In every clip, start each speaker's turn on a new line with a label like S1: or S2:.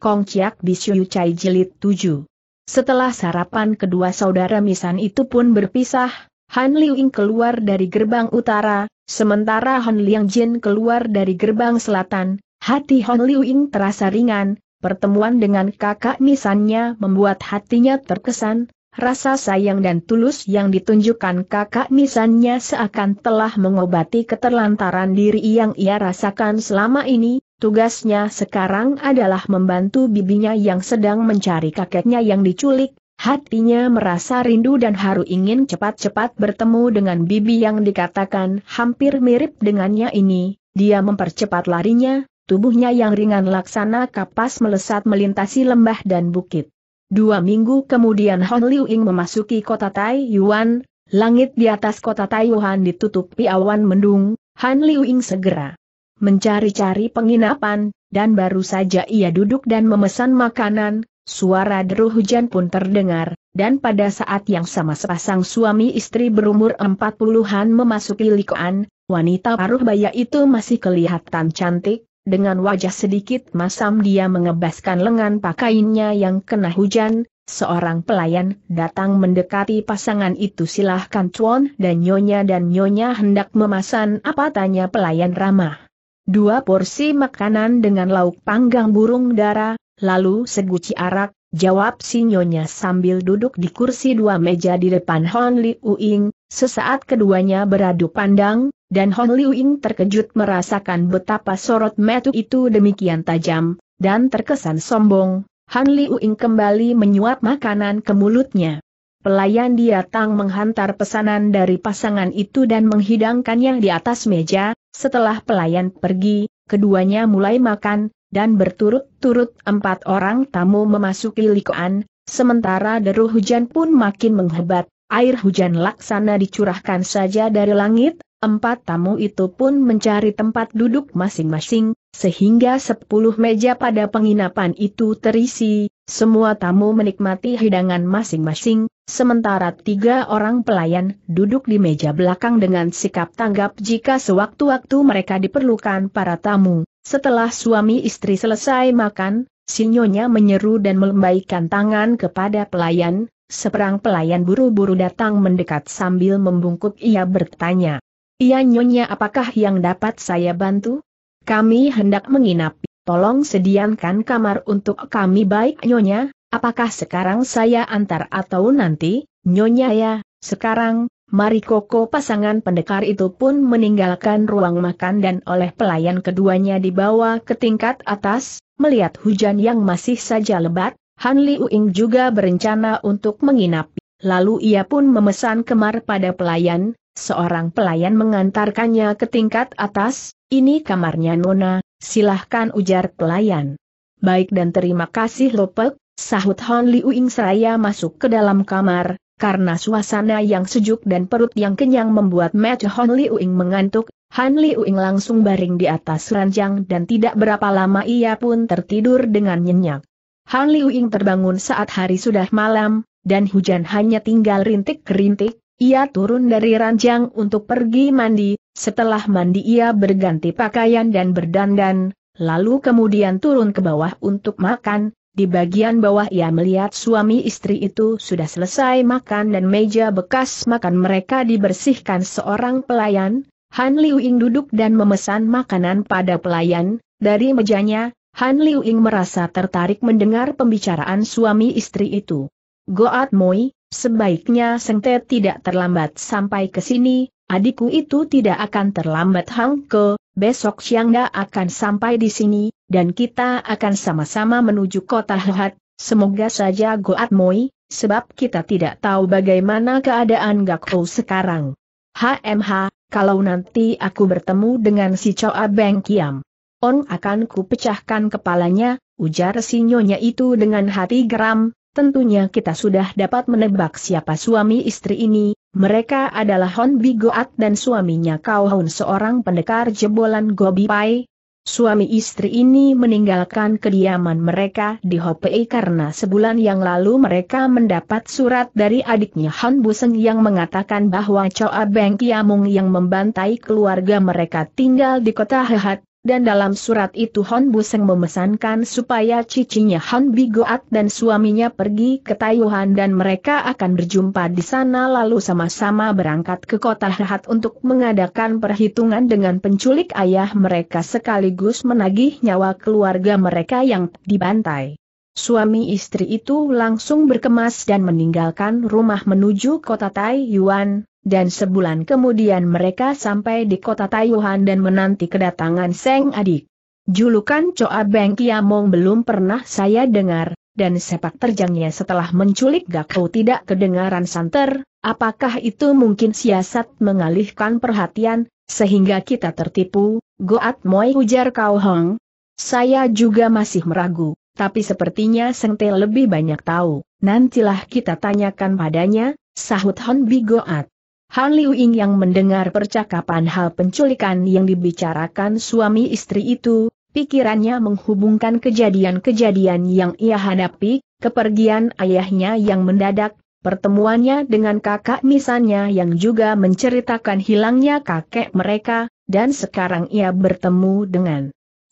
S1: Kong Chiak Bisyu Cai Jilid 7. Setelah sarapan kedua saudara Misan itu pun berpisah, Han Liuying keluar dari gerbang utara, sementara Han Liang Jin keluar dari gerbang selatan, hati Han Liuying terasa ringan, pertemuan dengan kakak Misannya membuat hatinya terkesan, rasa sayang dan tulus yang ditunjukkan kakak Misannya seakan telah mengobati keterlantaran diri yang ia rasakan selama ini, Tugasnya sekarang adalah membantu bibinya yang sedang mencari kakeknya yang diculik, hatinya merasa rindu dan haru ingin cepat-cepat bertemu dengan bibi yang dikatakan hampir mirip dengannya ini, dia mempercepat larinya, tubuhnya yang ringan laksana kapas melesat melintasi lembah dan bukit. Dua minggu kemudian Hong Liu Ying memasuki kota Taiyuan, langit di atas kota Taiyuan ditutupi awan mendung, Han Liu Ying segera mencari-cari penginapan, dan baru saja ia duduk dan memesan makanan, suara deru hujan pun terdengar, dan pada saat yang sama sepasang suami istri berumur empat puluhan memasuki likoan, wanita paruh baya itu masih kelihatan cantik, dengan wajah sedikit masam dia mengebaskan lengan pakainya yang kena hujan, seorang pelayan datang mendekati pasangan itu silahkan cuan dan nyonya dan nyonya hendak memesan apa tanya pelayan ramah dua porsi makanan dengan lauk panggang burung dara, lalu seguci arak, jawab sinyonya sambil duduk di kursi dua meja di depan Hon Li Uing, sesaat keduanya beradu pandang, dan Hon Li Uing terkejut merasakan betapa sorot metu itu demikian tajam, dan terkesan sombong, Han Li Uing kembali menyuap makanan ke mulutnya. Pelayan dia datang menghantar pesanan dari pasangan itu dan menghidangkannya di atas meja, setelah pelayan pergi, keduanya mulai makan, dan berturut-turut empat orang tamu memasuki likoan, sementara deru hujan pun makin menghebat, air hujan laksana dicurahkan saja dari langit, empat tamu itu pun mencari tempat duduk masing-masing, sehingga sepuluh meja pada penginapan itu terisi, semua tamu menikmati hidangan masing-masing, Sementara tiga orang pelayan duduk di meja belakang dengan sikap tanggap jika sewaktu-waktu mereka diperlukan para tamu. Setelah suami istri selesai makan, sinyonya menyeru dan melembaikan tangan kepada pelayan, Seperang pelayan buru-buru datang mendekat sambil membungkuk ia bertanya. Ia nyonya apakah yang dapat saya bantu? Kami hendak menginap, tolong sediakan kamar untuk kami baik nyonya, Apakah sekarang saya antar atau nanti, Nyonya ya, sekarang, mari koko pasangan pendekar itu pun meninggalkan ruang makan dan oleh pelayan keduanya dibawa ke tingkat atas, melihat hujan yang masih saja lebat, Han Li Uing juga berencana untuk menginap. Lalu ia pun memesan kemar pada pelayan, seorang pelayan mengantarkannya ke tingkat atas, ini kamarnya Nona, silahkan ujar pelayan. Baik dan terima kasih Lopek, Sahut Hon Liu Uing saya masuk ke dalam kamar, karena suasana yang sejuk dan perut yang kenyang membuat mata Hon Liu Uing mengantuk, Han Liu Uing langsung baring di atas ranjang dan tidak berapa lama ia pun tertidur dengan nyenyak. Han Liu Uing terbangun saat hari sudah malam, dan hujan hanya tinggal rintik-rintik, ia turun dari ranjang untuk pergi mandi, setelah mandi ia berganti pakaian dan berdandan, lalu kemudian turun ke bawah untuk makan, di bagian bawah ia melihat suami istri itu sudah selesai makan dan meja bekas makan mereka dibersihkan seorang pelayan, Han Liu Ying duduk dan memesan makanan pada pelayan, dari mejanya, Han Liu Ying merasa tertarik mendengar pembicaraan suami istri itu. Goat Moi, sebaiknya Sengte tidak terlambat sampai ke sini, adikku itu tidak akan terlambat Hang Ke, besok siangnya akan sampai di sini, dan kita akan sama-sama menuju kota Hehat, semoga saja Goat Moi, sebab kita tidak tahu bagaimana keadaan Gakko sekarang. HMH, kalau nanti aku bertemu dengan si Choa Beng Kiam. On akan kupecahkan kepalanya, ujar si nyonya itu dengan hati geram, tentunya kita sudah dapat menebak siapa suami istri ini, mereka adalah Hon Bigoat dan suaminya Kau Hon seorang pendekar jebolan Gobi Pai, Suami istri ini meninggalkan kediaman mereka di Hopei karena sebulan yang lalu mereka mendapat surat dari adiknya Han Buseng yang mengatakan bahwa Choa Beng Kiamung yang membantai keluarga mereka tinggal di kota Hehat, dan dalam surat itu Hon Buseng memesankan supaya cicinya Hon Bigoat dan suaminya pergi ke Taiwan dan mereka akan berjumpa di sana lalu sama-sama berangkat ke kota Hat untuk mengadakan perhitungan dengan penculik ayah mereka sekaligus menagih nyawa keluarga mereka yang dibantai. Suami istri itu langsung berkemas dan meninggalkan rumah menuju kota Taiwan, dan sebulan kemudian mereka sampai di kota Taiwan dan menanti kedatangan Seng Adik. Julukan Choa Beng Kiamong belum pernah saya dengar, dan sepak terjangnya setelah menculik Gakau tidak kedengaran santer, apakah itu mungkin siasat mengalihkan perhatian, sehingga kita tertipu, Goat Moi ujar Kau Hong. Saya juga masih meragu, tapi sepertinya Te lebih banyak tahu, nantilah kita tanyakan padanya, sahut Hon Goat. Han Liu Ying yang mendengar percakapan hal penculikan yang dibicarakan suami istri itu, pikirannya menghubungkan kejadian-kejadian yang ia hadapi, kepergian ayahnya yang mendadak, pertemuannya dengan kakak misannya yang juga menceritakan hilangnya kakek mereka, dan sekarang ia bertemu dengan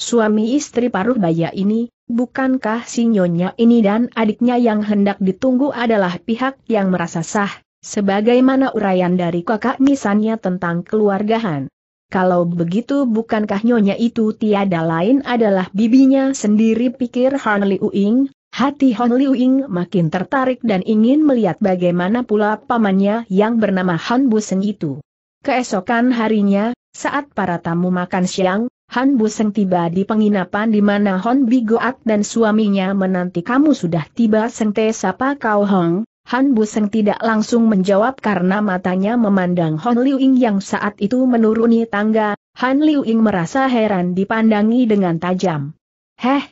S1: suami istri paruh baya ini, bukankah si nyonya ini dan adiknya yang hendak ditunggu adalah pihak yang merasa sah Sebagaimana uraian dari kakak misannya tentang keluarga Han. Kalau begitu bukankah nyonya itu tiada lain adalah bibinya sendiri pikir Han Liu Ying, hati Han Liu Ying makin tertarik dan ingin melihat bagaimana pula pamannya yang bernama Han Buseng itu. Keesokan harinya, saat para tamu makan siang, Han Buseng tiba di penginapan di mana Hon Bigoat dan suaminya menanti kamu sudah tiba Sengte Sapa Kau Hong, Han Buseng tidak langsung menjawab karena matanya memandang Hon Liu Ying yang saat itu menuruni tangga, Han Liu Ying merasa heran dipandangi dengan tajam. Heh,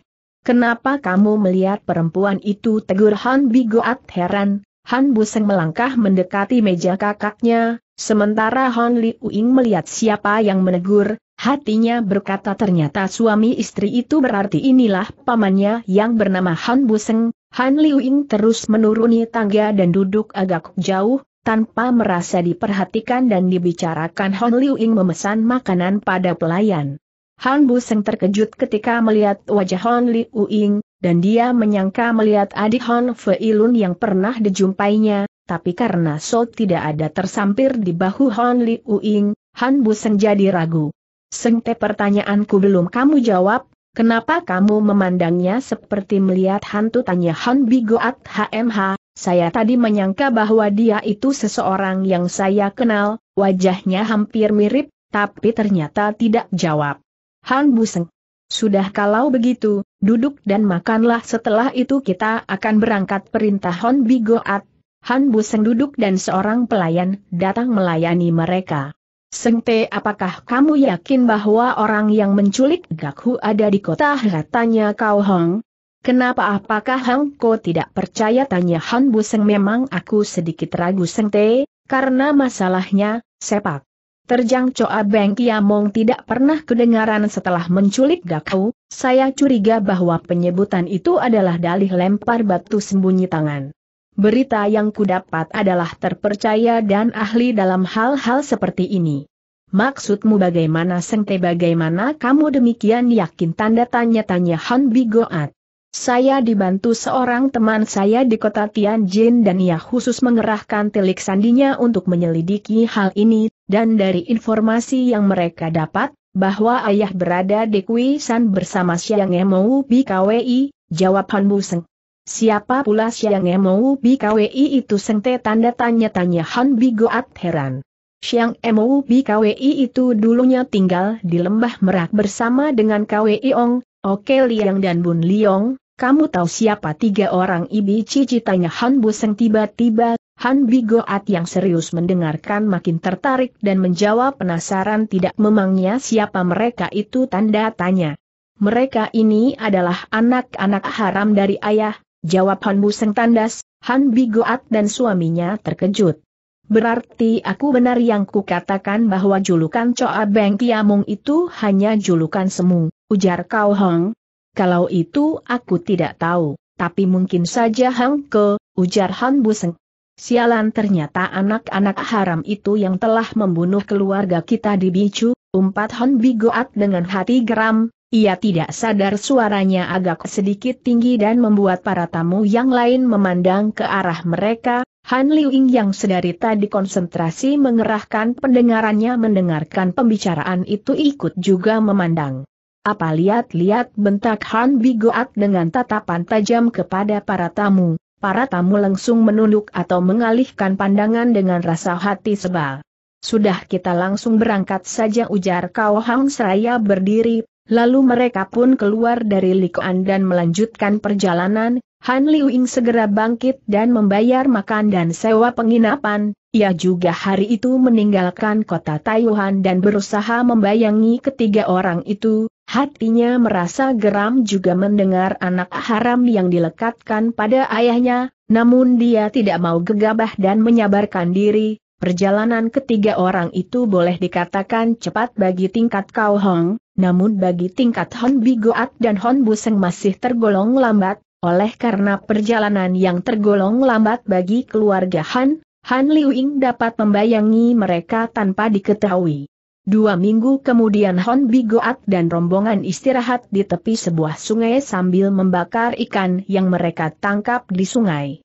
S1: kenapa kamu melihat perempuan itu tegur Han Bigoat heran, Han Buseng melangkah mendekati meja kakaknya, sementara Hon Liu Ying melihat siapa yang menegur, hatinya berkata ternyata suami istri itu berarti inilah pamannya yang bernama Han Buseng, Han Liuying terus menuruni tangga dan duduk agak jauh, tanpa merasa diperhatikan dan dibicarakan Han Liuying memesan makanan pada pelayan. Han Bu Buseng terkejut ketika melihat wajah Han Liuying, dan dia menyangka melihat adik Han Feilun yang pernah dijumpainya, tapi karena So tidak ada tersampir di bahu Han Liuying, Han Bu Buseng jadi ragu. Sengte pertanyaanku belum kamu jawab, Kenapa kamu memandangnya seperti melihat hantu tanya Han Bigoat HMH, saya tadi menyangka bahwa dia itu seseorang yang saya kenal, wajahnya hampir mirip, tapi ternyata tidak jawab. Han Buseng. Sudah kalau begitu, duduk dan makanlah setelah itu kita akan berangkat perintah Han Bigoat. Han Buseng duduk dan seorang pelayan datang melayani mereka. Sengte apakah kamu yakin bahwa orang yang menculik Gakhu ada di kota Tanya Kau Hong. Kenapa apakah Hong Ko tidak percaya tanya Han Buseng memang aku sedikit ragu Sengte, karena masalahnya, sepak. Terjang Coa Beng Kiamong tidak pernah kedengaran setelah menculik Gakau, saya curiga bahwa penyebutan itu adalah dalih lempar batu sembunyi tangan. Berita yang kudapat adalah terpercaya dan ahli dalam hal-hal seperti ini. Maksudmu bagaimana sengte bagaimana kamu demikian yakin tanda tanya-tanya Han Bigoat. Saya dibantu seorang teman saya di kota Tianjin dan ia khusus mengerahkan telik sandinya untuk menyelidiki hal ini, dan dari informasi yang mereka dapat, bahwa ayah berada di Kuisan bersama Xiang Emou BKWI, jawab Han Buseng. Siapa pula Siang Emou BKWI itu sengte tanda tanya-tanya Han Bigoat heran. Siang Emou BKWI itu dulunya tinggal di lembah Merak bersama dengan KWI Ong, Oke Liang dan Bun Liong, kamu tahu siapa tiga orang ibi cici tanya Han Buseng tiba-tiba, Han Bigoat yang serius mendengarkan makin tertarik dan menjawab penasaran tidak memangnya siapa mereka itu tanda tanya. Mereka ini adalah anak-anak haram dari ayah, Jawab Han Buseng tandas, Han Bigoat dan suaminya terkejut. Berarti aku benar yang kukatakan bahwa julukan Coa Beng Kiamung itu hanya julukan semu, ujar Kau Hong. Kalau itu aku tidak tahu, tapi mungkin saja Hang Ke, ujar Han Buseng. Sialan ternyata anak-anak haram itu yang telah membunuh keluarga kita di Bicu, umpat Han Bigoat dengan hati geram, ia tidak sadar suaranya agak sedikit tinggi dan membuat para tamu yang lain memandang ke arah mereka, Han Ying yang sedari tadi konsentrasi mengerahkan pendengarannya mendengarkan pembicaraan itu ikut juga memandang. Apa lihat-lihat bentak Han Bigoat dengan tatapan tajam kepada para tamu, para tamu langsung menunduk atau mengalihkan pandangan dengan rasa hati sebal. Sudah kita langsung berangkat saja ujar Kau Hang Seraya berdiri Lalu mereka pun keluar dari Likuan dan melanjutkan perjalanan, Han Liu Ying segera bangkit dan membayar makan dan sewa penginapan, ia juga hari itu meninggalkan kota Taiwan dan berusaha membayangi ketiga orang itu, hatinya merasa geram juga mendengar anak haram yang dilekatkan pada ayahnya, namun dia tidak mau gegabah dan menyabarkan diri, Perjalanan ketiga orang itu boleh dikatakan cepat bagi tingkat Kau Hong, namun bagi tingkat Hon Bigoat dan Hon Buseng masih tergolong lambat, oleh karena perjalanan yang tergolong lambat bagi keluarga Han, Han Liuying dapat membayangi mereka tanpa diketahui. Dua minggu kemudian Hon Bigoat dan rombongan istirahat di tepi sebuah sungai sambil membakar ikan yang mereka tangkap di sungai.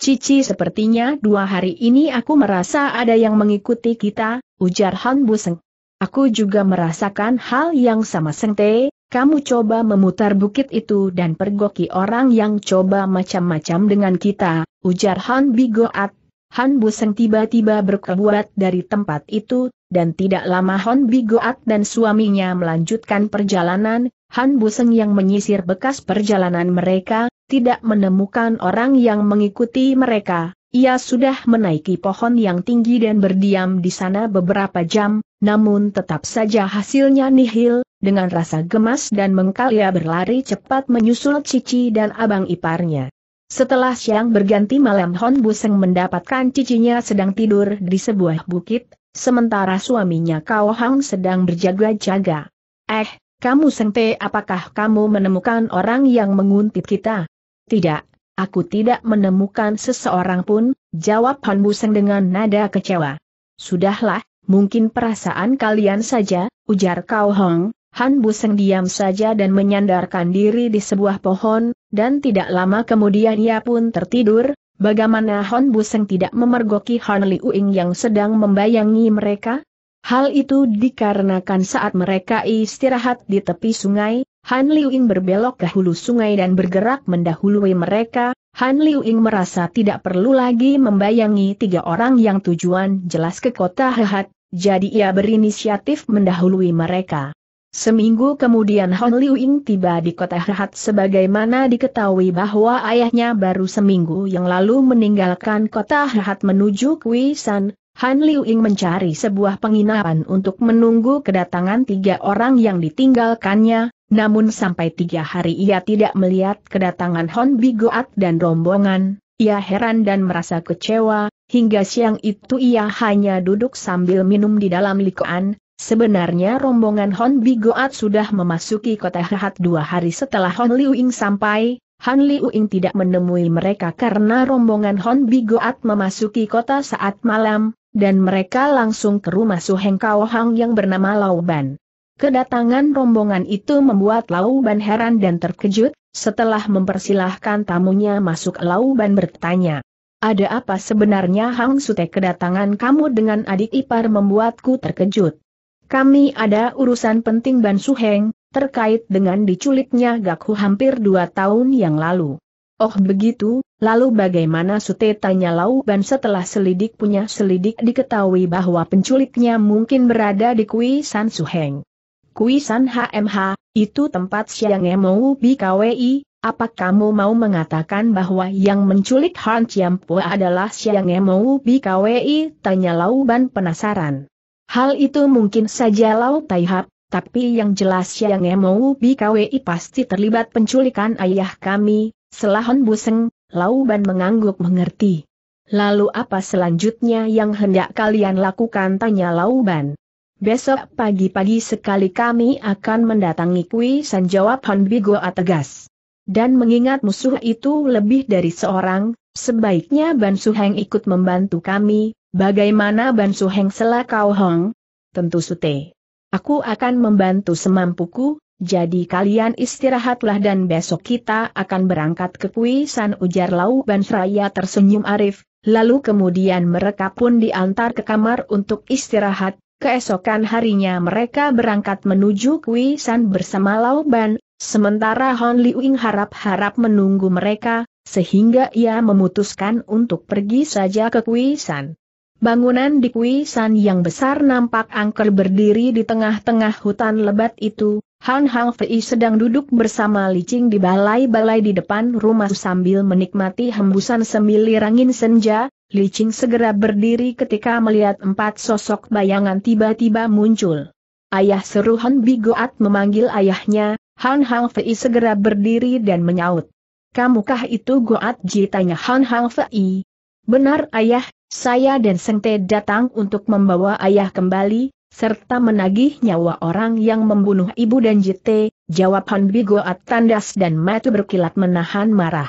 S1: Cici sepertinya dua hari ini aku merasa ada yang mengikuti kita, ujar Han Buseng. Aku juga merasakan hal yang sama Sengte, kamu coba memutar bukit itu dan pergoki orang yang coba macam-macam dengan kita, ujar Han Bigoat. Han Buseng tiba-tiba berkebuat dari tempat itu, dan tidak lama Han Bigoat dan suaminya melanjutkan perjalanan, Han Buseng yang menyisir bekas perjalanan mereka, tidak menemukan orang yang mengikuti mereka. Ia sudah menaiki pohon yang tinggi dan berdiam di sana beberapa jam, namun tetap saja hasilnya nihil, dengan rasa gemas dan mengkal ia berlari cepat menyusul Cici dan abang iparnya. Setelah siang berganti malam Hon Buseng mendapatkan cicinya sedang tidur di sebuah bukit, sementara suaminya Kao Hang sedang berjaga-jaga. Eh, kamu Sengpe apakah kamu menemukan orang yang menguntit kita? Tidak, aku tidak menemukan seseorang pun, jawab Han Buseng dengan nada kecewa. Sudahlah, mungkin perasaan kalian saja, ujar Kau Hong. Han Buseng diam saja dan menyandarkan diri di sebuah pohon, dan tidak lama kemudian ia pun tertidur, bagaimana Han Buseng tidak memergoki Han Uing yang sedang membayangi mereka? Hal itu dikarenakan saat mereka istirahat di tepi sungai, Han Liu Ying berbelok ke hulu sungai dan bergerak mendahului mereka, Han Liu Ying merasa tidak perlu lagi membayangi tiga orang yang tujuan jelas ke kota Hehat, jadi ia berinisiatif mendahului mereka. Seminggu kemudian Han Liu Ying tiba di kota Hehat sebagaimana diketahui bahwa ayahnya baru seminggu yang lalu meninggalkan kota Hehat menuju San. Han Liu Ying mencari sebuah penginapan untuk menunggu kedatangan tiga orang yang ditinggalkannya, namun sampai tiga hari ia tidak melihat kedatangan Hon Bigoat dan rombongan, ia heran dan merasa kecewa, hingga siang itu ia hanya duduk sambil minum di dalam likoan, Sebenarnya rombongan Hon Bigoat sudah memasuki kota Hehat dua hari setelah Hon Liu Ying sampai, Han Liu Ying tidak menemui mereka karena rombongan Hon Bigoat memasuki kota saat malam, dan mereka langsung ke rumah suheng Heng Hang yang bernama Lauban. Kedatangan rombongan itu membuat Lauban heran dan terkejut, setelah mempersilahkan tamunya masuk Lauban bertanya. Ada apa sebenarnya Hang Sute kedatangan kamu dengan adik ipar membuatku terkejut? Kami ada urusan penting Ban Suheng, terkait dengan diculiknya Gakhu hampir dua tahun yang lalu. Oh begitu, lalu bagaimana Sute tanya Lau Ban setelah selidik punya selidik diketahui bahwa penculiknya mungkin berada di Kui San Suheng. Kuisan HMH, itu tempat Siang Emou BKWI, apa kamu mau mengatakan bahwa yang menculik Han Chiampo adalah Siang Emou BKWI? Tanya Lauban penasaran. Hal itu mungkin saja Lau Taihap, tapi yang jelas Siang Emou BKWI pasti terlibat penculikan ayah kami, Selahon Buseng, Lauban mengangguk mengerti. Lalu apa selanjutnya yang hendak kalian lakukan? Tanya Lauban. Besok pagi-pagi sekali kami akan mendatangi Kui San jawab Honbigo tegas. Dan mengingat musuh itu lebih dari seorang, sebaiknya Ban Suheng ikut membantu kami, bagaimana Ban Suheng kau Hong? Tentu Sute. Aku akan membantu semampuku, jadi kalian istirahatlah dan besok kita akan berangkat ke San ujar Lau Bansraya tersenyum Arif, lalu kemudian mereka pun diantar ke kamar untuk istirahat, Keesokan harinya mereka berangkat menuju Kui San bersama Ban, sementara Hon Liuing harap-harap menunggu mereka, sehingga ia memutuskan untuk pergi saja ke Kui San. Bangunan di Kui San yang besar nampak angker berdiri di tengah-tengah hutan lebat itu, Han Hang Fei sedang duduk bersama Li Qing di balai-balai di depan rumah sambil menikmati hembusan semilir angin senja, Li Qing segera berdiri ketika melihat empat sosok bayangan tiba-tiba muncul. Ayah seru Han Bigoat memanggil ayahnya, Han Hang Fei segera berdiri dan menyaut. Kamukah itu Goat Ji tanya Han Hang Fei? Benar ayah, saya dan Sengte datang untuk membawa ayah kembali, serta menagih nyawa orang yang membunuh ibu dan jite, jawab Han Bigoat tandas dan Matu berkilat menahan marah.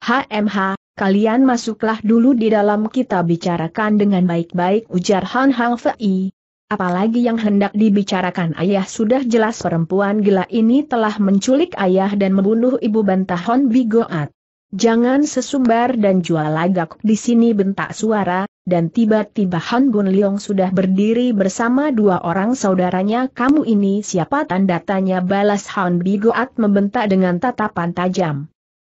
S1: HMH, kalian masuklah dulu di dalam kita bicarakan dengan baik-baik ujar Han Hang Fei. Apalagi yang hendak dibicarakan ayah sudah jelas perempuan gila ini telah menculik ayah dan membunuh ibu bantah Han Bigoat. Jangan sesumbar dan jual lagak di sini bentak suara, dan tiba-tiba Han Gun Leong sudah berdiri bersama dua orang saudaranya kamu ini siapa tanda tanya balas Han Bigoat membentak dengan tatapan tajam.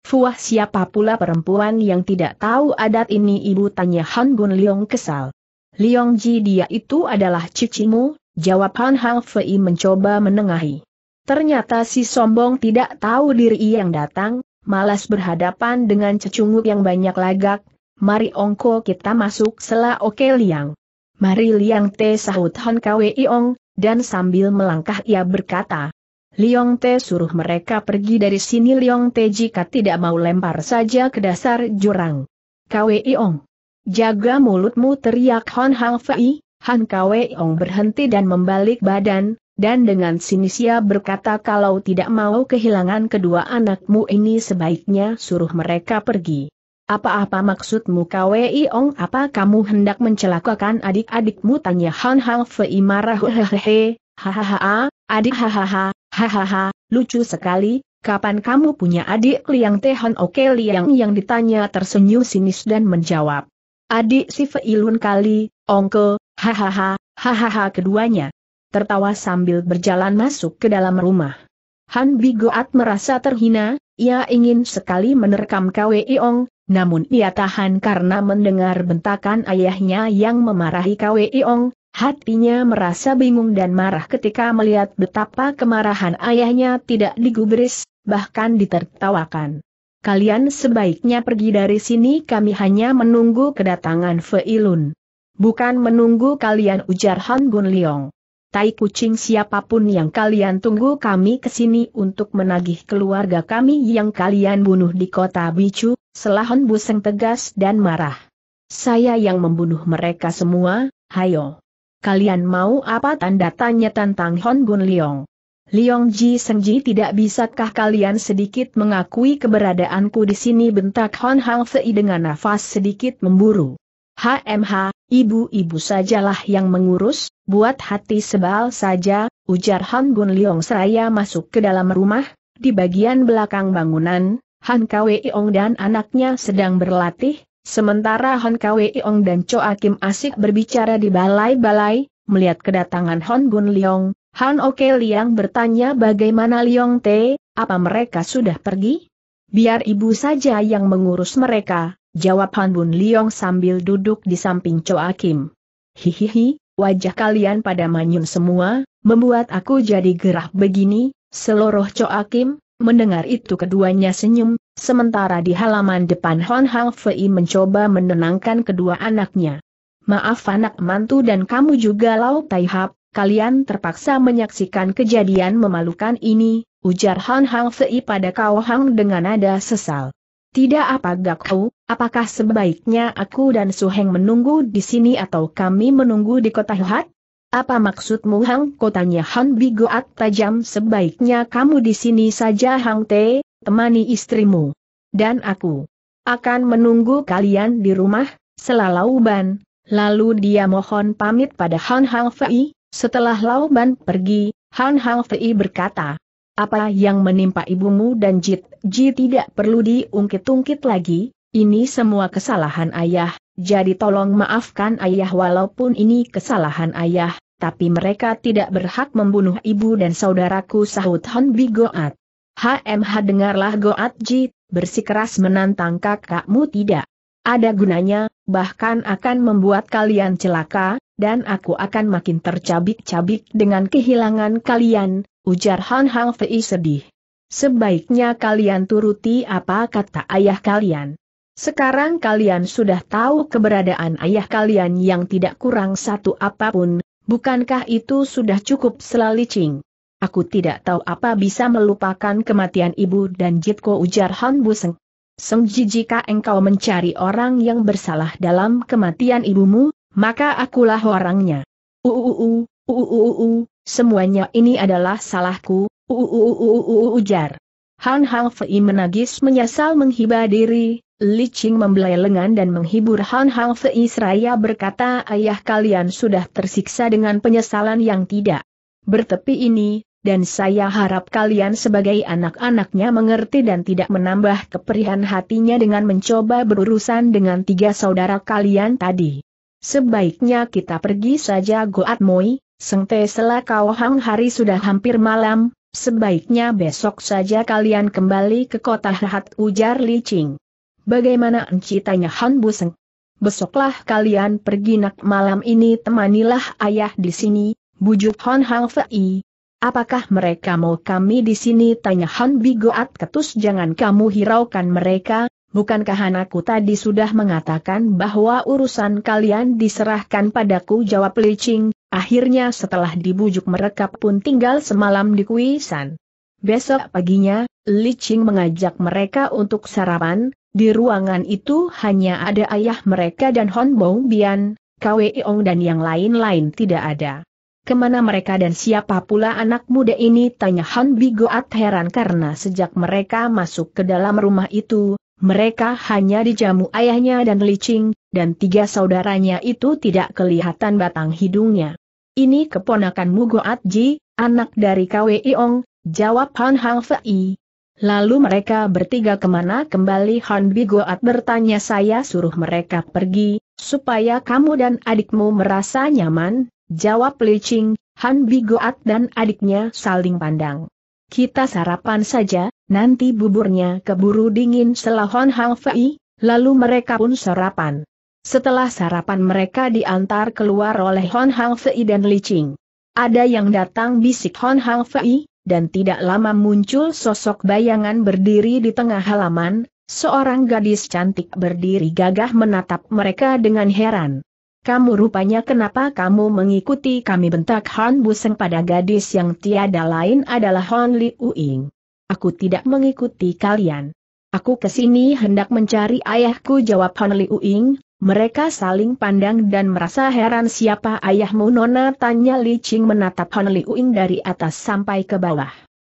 S1: Fuah siapa pula perempuan yang tidak tahu adat ini ibu tanya Han Gun Leong kesal. Leong Ji dia itu adalah cicimu, jawab Han Hang Fei mencoba menengahi. Ternyata si sombong tidak tahu diri yang datang, malas berhadapan dengan cecunguk yang banyak lagak, mari ongko kita masuk sela oke liang. Mari liang te sahut hon kwe iong, dan sambil melangkah ia berkata. Liong Te suruh mereka pergi dari sini Liong Te jika tidak mau lempar saja ke dasar jurang. Ong, Jaga mulutmu teriak Hon Hang Fei, Han Ong berhenti dan membalik badan, dan dengan sinis ia berkata kalau tidak mau kehilangan kedua anakmu ini sebaiknya suruh mereka pergi. Apa-apa maksudmu Kwei Ong? Apa kamu hendak mencelakakan adik-adikmu? Tanya Han Hang Fei marah. Hehehe, hahaha, adik hahaha, hahaha, lucu sekali. Kapan kamu punya adik Liang Tehan Oke Liang yang ditanya tersenyum sinis dan menjawab. Adik si fei lun kali, Ongke, hahaha, hahaha keduanya. Tertawa sambil berjalan masuk ke dalam rumah. Han Bigoat merasa terhina, ia ingin sekali menerkam Kwei Ong, namun ia tahan karena mendengar bentakan ayahnya yang memarahi Kwe Iong, hatinya merasa bingung dan marah ketika melihat betapa kemarahan ayahnya tidak digubris, bahkan ditertawakan. Kalian sebaiknya pergi dari sini kami hanya menunggu kedatangan Feilun. Bukan menunggu kalian ujar Han Gun Leong tai kucing siapapun yang kalian tunggu kami ke sini untuk menagih keluarga kami yang kalian bunuh di kota Bicu, Selahon Buseng tegas dan marah. Saya yang membunuh mereka semua, hayo. Kalian mau apa tanda tanya tentang Hon Gun Leong? Liong Ji Seng Ji tidak bisakah kalian sedikit mengakui keberadaanku di sini bentak Hon Hang Fei dengan nafas sedikit memburu. HMH, ibu-ibu sajalah yang mengurus, buat hati sebal saja, ujar Han Gun Liong. seraya masuk ke dalam rumah, di bagian belakang bangunan, Han Iong dan anaknya sedang berlatih, sementara Han Iong dan Cho Akim asik berbicara di balai-balai, melihat kedatangan Han Gun Liong, Han Oke Liang bertanya bagaimana Liong Te, apa mereka sudah pergi? Biar ibu saja yang mengurus mereka, jawab Han Bun Liong sambil duduk di samping Cho Akim. Hihihi, wajah kalian pada manyun semua, membuat aku jadi gerah begini, seluruh Coakim, mendengar itu keduanya senyum, sementara di halaman depan Hon Hang Fei mencoba menenangkan kedua anaknya. Maaf anak mantu dan kamu juga Lau Tai Hap, kalian terpaksa menyaksikan kejadian memalukan ini, ujar Han Hang Fei pada Kao Hang dengan nada sesal. Tidak apa gak Gakau, apakah sebaiknya aku dan Su Heng menunggu di sini atau kami menunggu di kota Huat? Apa maksudmu Hang? Kotanya Han Bigoat tajam sebaiknya kamu di sini saja Hang Te, temani istrimu. Dan aku akan menunggu kalian di rumah, Ban. Lalu dia mohon pamit pada Han Hang Fei, setelah Lauban pergi, Han Hang Fei berkata, apa yang menimpa ibumu dan Jit, Ji tidak perlu diungkit-ungkit lagi, ini semua kesalahan ayah, jadi tolong maafkan ayah walaupun ini kesalahan ayah, tapi mereka tidak berhak membunuh ibu dan saudaraku sahut Han Bi Goat. HMH dengarlah Goat Ji, bersikeras menantang kakakmu tidak. Ada gunanya, bahkan akan membuat kalian celaka, dan aku akan makin tercabik-cabik dengan kehilangan kalian, ujar Han Hang Fei sedih. Sebaiknya kalian turuti apa kata ayah kalian. Sekarang kalian sudah tahu keberadaan ayah kalian yang tidak kurang satu apapun, bukankah itu sudah cukup selalicing? Aku tidak tahu apa bisa melupakan kematian ibu dan Jitko ujar Han Buseng. Seng jika engkau mencari orang yang bersalah dalam kematian ibumu, maka akulah orangnya. Uuuu, uuuu, Semuanya ini adalah salahku, ujar. Han Hang Fei menagis menyesal menghibah diri, Li Qing membelai lengan dan menghibur Han Hang Fei seraya berkata ayah kalian sudah tersiksa dengan penyesalan yang tidak bertepi ini, dan saya harap kalian sebagai anak-anaknya mengerti dan tidak menambah keperihan hatinya dengan mencoba berurusan dengan tiga saudara kalian tadi. Sebaiknya kita pergi saja Goat Moi, Sengte Sela Kau Hang hari sudah hampir malam, sebaiknya besok saja kalian kembali ke kota rahat, ujar Li Qing. Bagaimana enci tanya Han Buseng? Besoklah kalian pergi nak malam ini temanilah ayah di sini, bujuk Hon Hang Fei. Apakah mereka mau kami di sini tanya Han Bigoat ketus jangan kamu hiraukan mereka, Bukankah anakku tadi sudah mengatakan bahwa urusan kalian diserahkan padaku jawab Licing, akhirnya setelah dibujuk mereka pun tinggal semalam di kuisan. Besok paginya, Licing mengajak mereka untuk sarapan, di ruangan itu hanya ada ayah mereka dan Hon Bong Bian, Kwe Ong dan yang lain-lain tidak ada. Kemana mereka dan siapa pula anak muda ini tanya Han Bigoat heran karena sejak mereka masuk ke dalam rumah itu, mereka hanya dijamu ayahnya dan licing, dan tiga saudaranya itu tidak kelihatan batang hidungnya. Ini keponakan Goat Ji, anak dari Kwe Iong, jawab Han Hang Fei. Lalu mereka bertiga kemana kembali Han Bi Goat bertanya saya suruh mereka pergi, supaya kamu dan adikmu merasa nyaman, jawab licing, Han Bi Goat dan adiknya saling pandang. Kita sarapan saja, nanti buburnya keburu dingin Hon Hang Fei, lalu mereka pun sarapan. Setelah sarapan mereka diantar keluar oleh Hon Hang Fei dan Li Qing. Ada yang datang bisik Hon Hang Fei, dan tidak lama muncul sosok bayangan berdiri di tengah halaman, seorang gadis cantik berdiri gagah menatap mereka dengan heran. Kamu rupanya kenapa kamu mengikuti kami bentak Han Buseng pada gadis yang tiada lain adalah Han Li Uing. Aku tidak mengikuti kalian. Aku kesini hendak mencari ayahku jawab Han Li Uing, mereka saling pandang dan merasa heran siapa ayahmu Nona tanya Li Ching menatap Han Li Uing dari atas sampai ke bawah.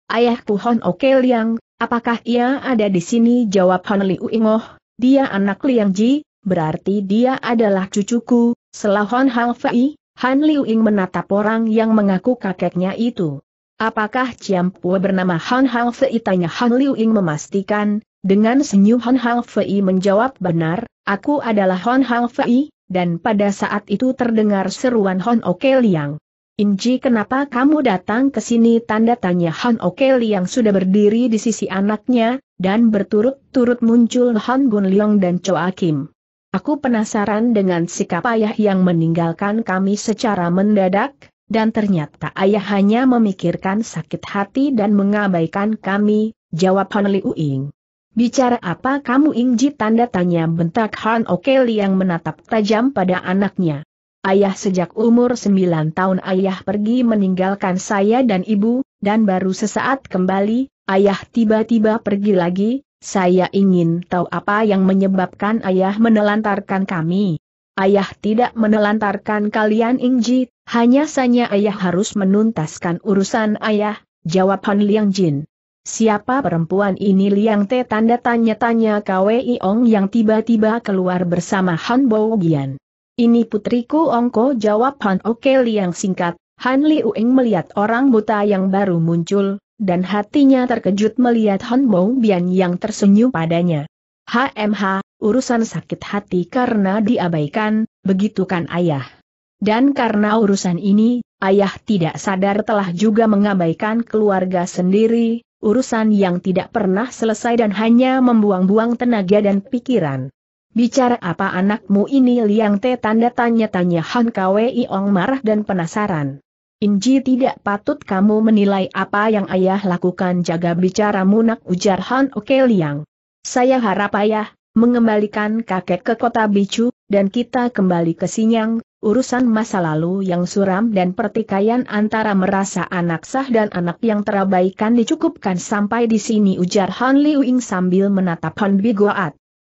S1: Ayahku Han Oke Liang, apakah ia ada di sini jawab Han Li Uing oh, dia anak Liang Ji, berarti dia adalah cucuku, selah Hon Hang Fei, Han Liu Ying menatap orang yang mengaku kakeknya itu. Apakah Ciam Pua bernama Han Hang Fei? Tanya Han Liu Ying memastikan, dengan senyum Han Hang Fei menjawab benar, aku adalah Han Hang Fei, dan pada saat itu terdengar seruan Hon Oke Liang. Inji kenapa kamu datang ke sini tanda tanya Han Oke Liang sudah berdiri di sisi anaknya, dan berturut-turut muncul Han Gun Liang dan Choa Kim. Aku penasaran dengan sikap ayah yang meninggalkan kami secara mendadak, dan ternyata ayah hanya memikirkan sakit hati dan mengabaikan kami, jawab Han Liu Ying. Bicara apa kamu Ingji tanda tanya bentak Han Okeli yang menatap tajam pada anaknya. Ayah sejak umur 9 tahun ayah pergi meninggalkan saya dan ibu, dan baru sesaat kembali, ayah tiba-tiba pergi lagi, saya ingin tahu apa yang menyebabkan ayah menelantarkan kami. Ayah tidak menelantarkan kalian Ingji, hanya saja ayah harus menuntaskan urusan ayah, jawab Han Liang Jin. Siapa perempuan ini Liang Te tanda tanya-tanya Kwei Ong yang tiba-tiba keluar bersama Han Bo Gian. Ini putriku Ongko jawab Han Oke Liang singkat, Han Liu Eng melihat orang buta yang baru muncul, dan hatinya terkejut melihat Han Bong Bian yang tersenyum padanya. HMH, urusan sakit hati karena diabaikan, begitu kan ayah. Dan karena urusan ini, ayah tidak sadar telah juga mengabaikan keluarga sendiri, urusan yang tidak pernah selesai dan hanya membuang-buang tenaga dan pikiran. Bicara apa anakmu ini Liang Te tanda tanya-tanya Han Kwei Ong marah dan penasaran. Inji tidak patut kamu menilai apa yang ayah lakukan jaga bicara munak ujar Han Oke Liang. Saya harap ayah, mengembalikan kakek ke kota Bicu, dan kita kembali ke Sinyang, urusan masa lalu yang suram dan pertikaian antara merasa anak sah dan anak yang terabaikan dicukupkan sampai di sini ujar Han Liu Ying sambil menatap Han Bigoat.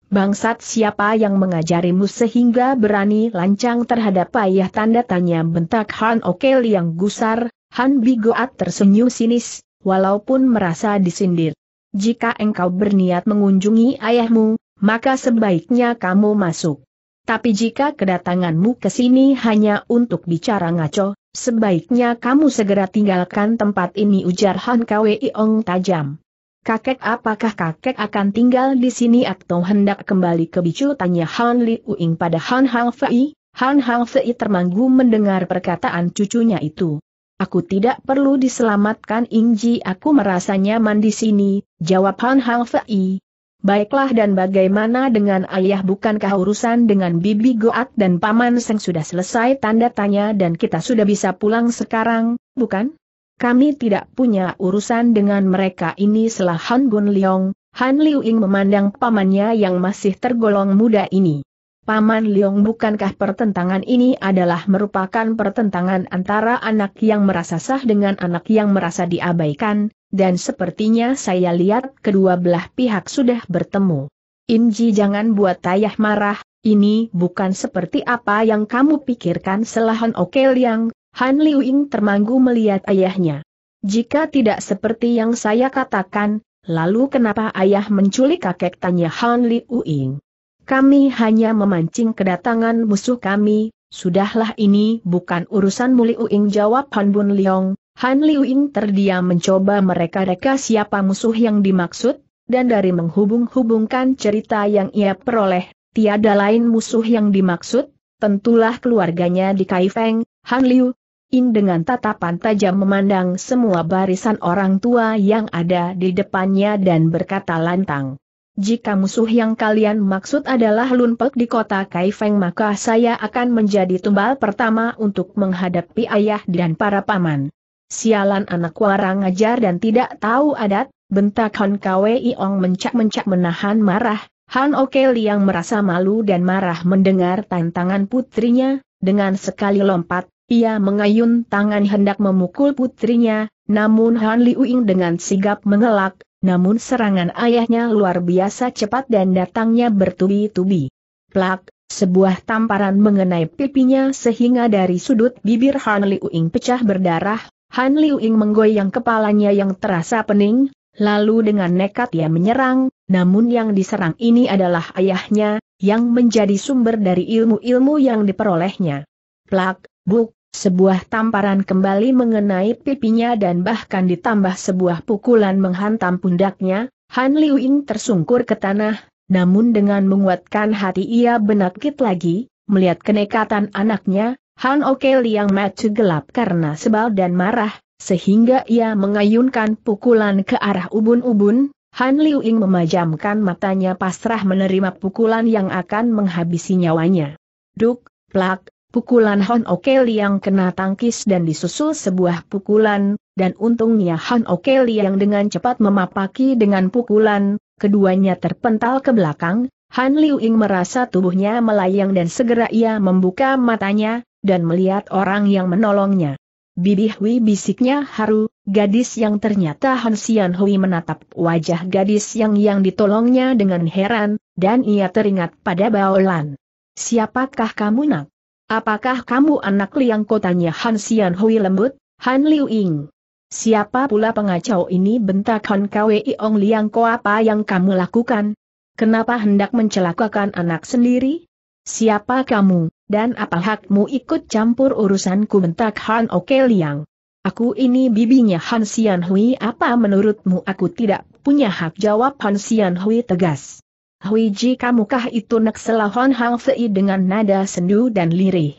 S1: Bangsat siapa yang mengajarimu sehingga berani lancang terhadap ayah tanda tanya bentak Han Okel yang gusar, Han Bigoat tersenyum sinis, walaupun merasa disindir. Jika engkau berniat mengunjungi ayahmu, maka sebaiknya kamu masuk. Tapi jika kedatanganmu ke sini hanya untuk bicara ngaco, sebaiknya kamu segera tinggalkan tempat ini ujar Han Iong tajam. Kakek apakah kakek akan tinggal di sini atau hendak kembali ke Bicu? Tanya Han Li Uing pada Han Hang Fei. Han Hang Fei termanggu mendengar perkataan cucunya itu. Aku tidak perlu diselamatkan Ingji aku merasa nyaman di sini, jawab Han Hang Fei. Baiklah dan bagaimana dengan ayah bukankah urusan dengan bibi Goat dan paman Seng sudah selesai tanda tanya dan kita sudah bisa pulang sekarang, bukan? kami tidak punya urusan dengan mereka ini selah Han Gun Leong, Han Liu Ying memandang pamannya yang masih tergolong muda ini. Paman Leong bukankah pertentangan ini adalah merupakan pertentangan antara anak yang merasa sah dengan anak yang merasa diabaikan, dan sepertinya saya lihat kedua belah pihak sudah bertemu. Inji jangan buat Tayah marah, ini bukan seperti apa yang kamu pikirkan selahan Oke Liang, Han Liu Ying termanggu melihat ayahnya. Jika tidak seperti yang saya katakan, lalu kenapa ayah menculik kakek tanya Han Liu Ying? Kami hanya memancing kedatangan musuh kami, sudahlah ini bukan urusan Muli Uing jawab Han Bun Leong. Han Liu Ying terdiam mencoba mereka-reka siapa musuh yang dimaksud, dan dari menghubung-hubungkan cerita yang ia peroleh, tiada lain musuh yang dimaksud, tentulah keluarganya di Kaifeng, Han Liu, In dengan tatapan tajam memandang semua barisan orang tua yang ada di depannya dan berkata lantang. Jika musuh yang kalian maksud adalah Lunpek di kota Kaifeng maka saya akan menjadi tumbal pertama untuk menghadapi ayah dan para paman. Sialan anak warang ajar dan tidak tahu adat, bentak Han Kwei Ong mencak-mencak menahan marah, Han Oke Liang merasa malu dan marah mendengar tantangan putrinya, dengan sekali lompat, ia mengayun tangan hendak memukul putrinya, namun Han Liuing dengan sigap mengelak, namun serangan ayahnya luar biasa cepat dan datangnya bertubi-tubi. Plak, sebuah tamparan mengenai pipinya sehingga dari sudut bibir Han Liuing pecah berdarah, Han Liuing menggoyang kepalanya yang terasa pening, lalu dengan nekat ia menyerang, namun yang diserang ini adalah ayahnya, yang menjadi sumber dari ilmu-ilmu yang diperolehnya. Plak, buk, sebuah tamparan kembali mengenai pipinya dan bahkan ditambah sebuah pukulan menghantam pundaknya, Han Liu Ying tersungkur ke tanah, namun dengan menguatkan hati ia benakit lagi, melihat kenekatan anaknya, Han Oke Liang matu gelap karena sebal dan marah, sehingga ia mengayunkan pukulan ke arah ubun-ubun, Han Liu Ying memajamkan matanya pasrah menerima pukulan yang akan menghabisi nyawanya. Duk, plak, pukulan Hon Oke yang kena tangkis dan disusul sebuah pukulan, dan untungnya Han Oke yang dengan cepat memapaki dengan pukulan, keduanya terpental ke belakang, Han Liu Ying merasa tubuhnya melayang dan segera ia membuka matanya, dan melihat orang yang menolongnya. Bibi Hui bisiknya haru, gadis yang ternyata Han Xian Hui menatap wajah gadis yang yang ditolongnya dengan heran, dan ia teringat pada Baolan. Siapakah kamu nak? Apakah kamu anak liang kotanya Han Sian Hui lembut, Han Liu Ying? Siapa pula pengacau ini bentak Han Kwei Ong Liang Ko apa yang kamu lakukan? Kenapa hendak mencelakakan anak sendiri? Siapa kamu, dan apa hakmu ikut campur urusanku bentak Han Oke Liang? Aku ini bibinya Han Sian Hui apa menurutmu aku tidak punya hak jawab Han Sian Hui tegas. Huiji kamukah itu selahon Hang Fei dengan nada sendu dan lirih.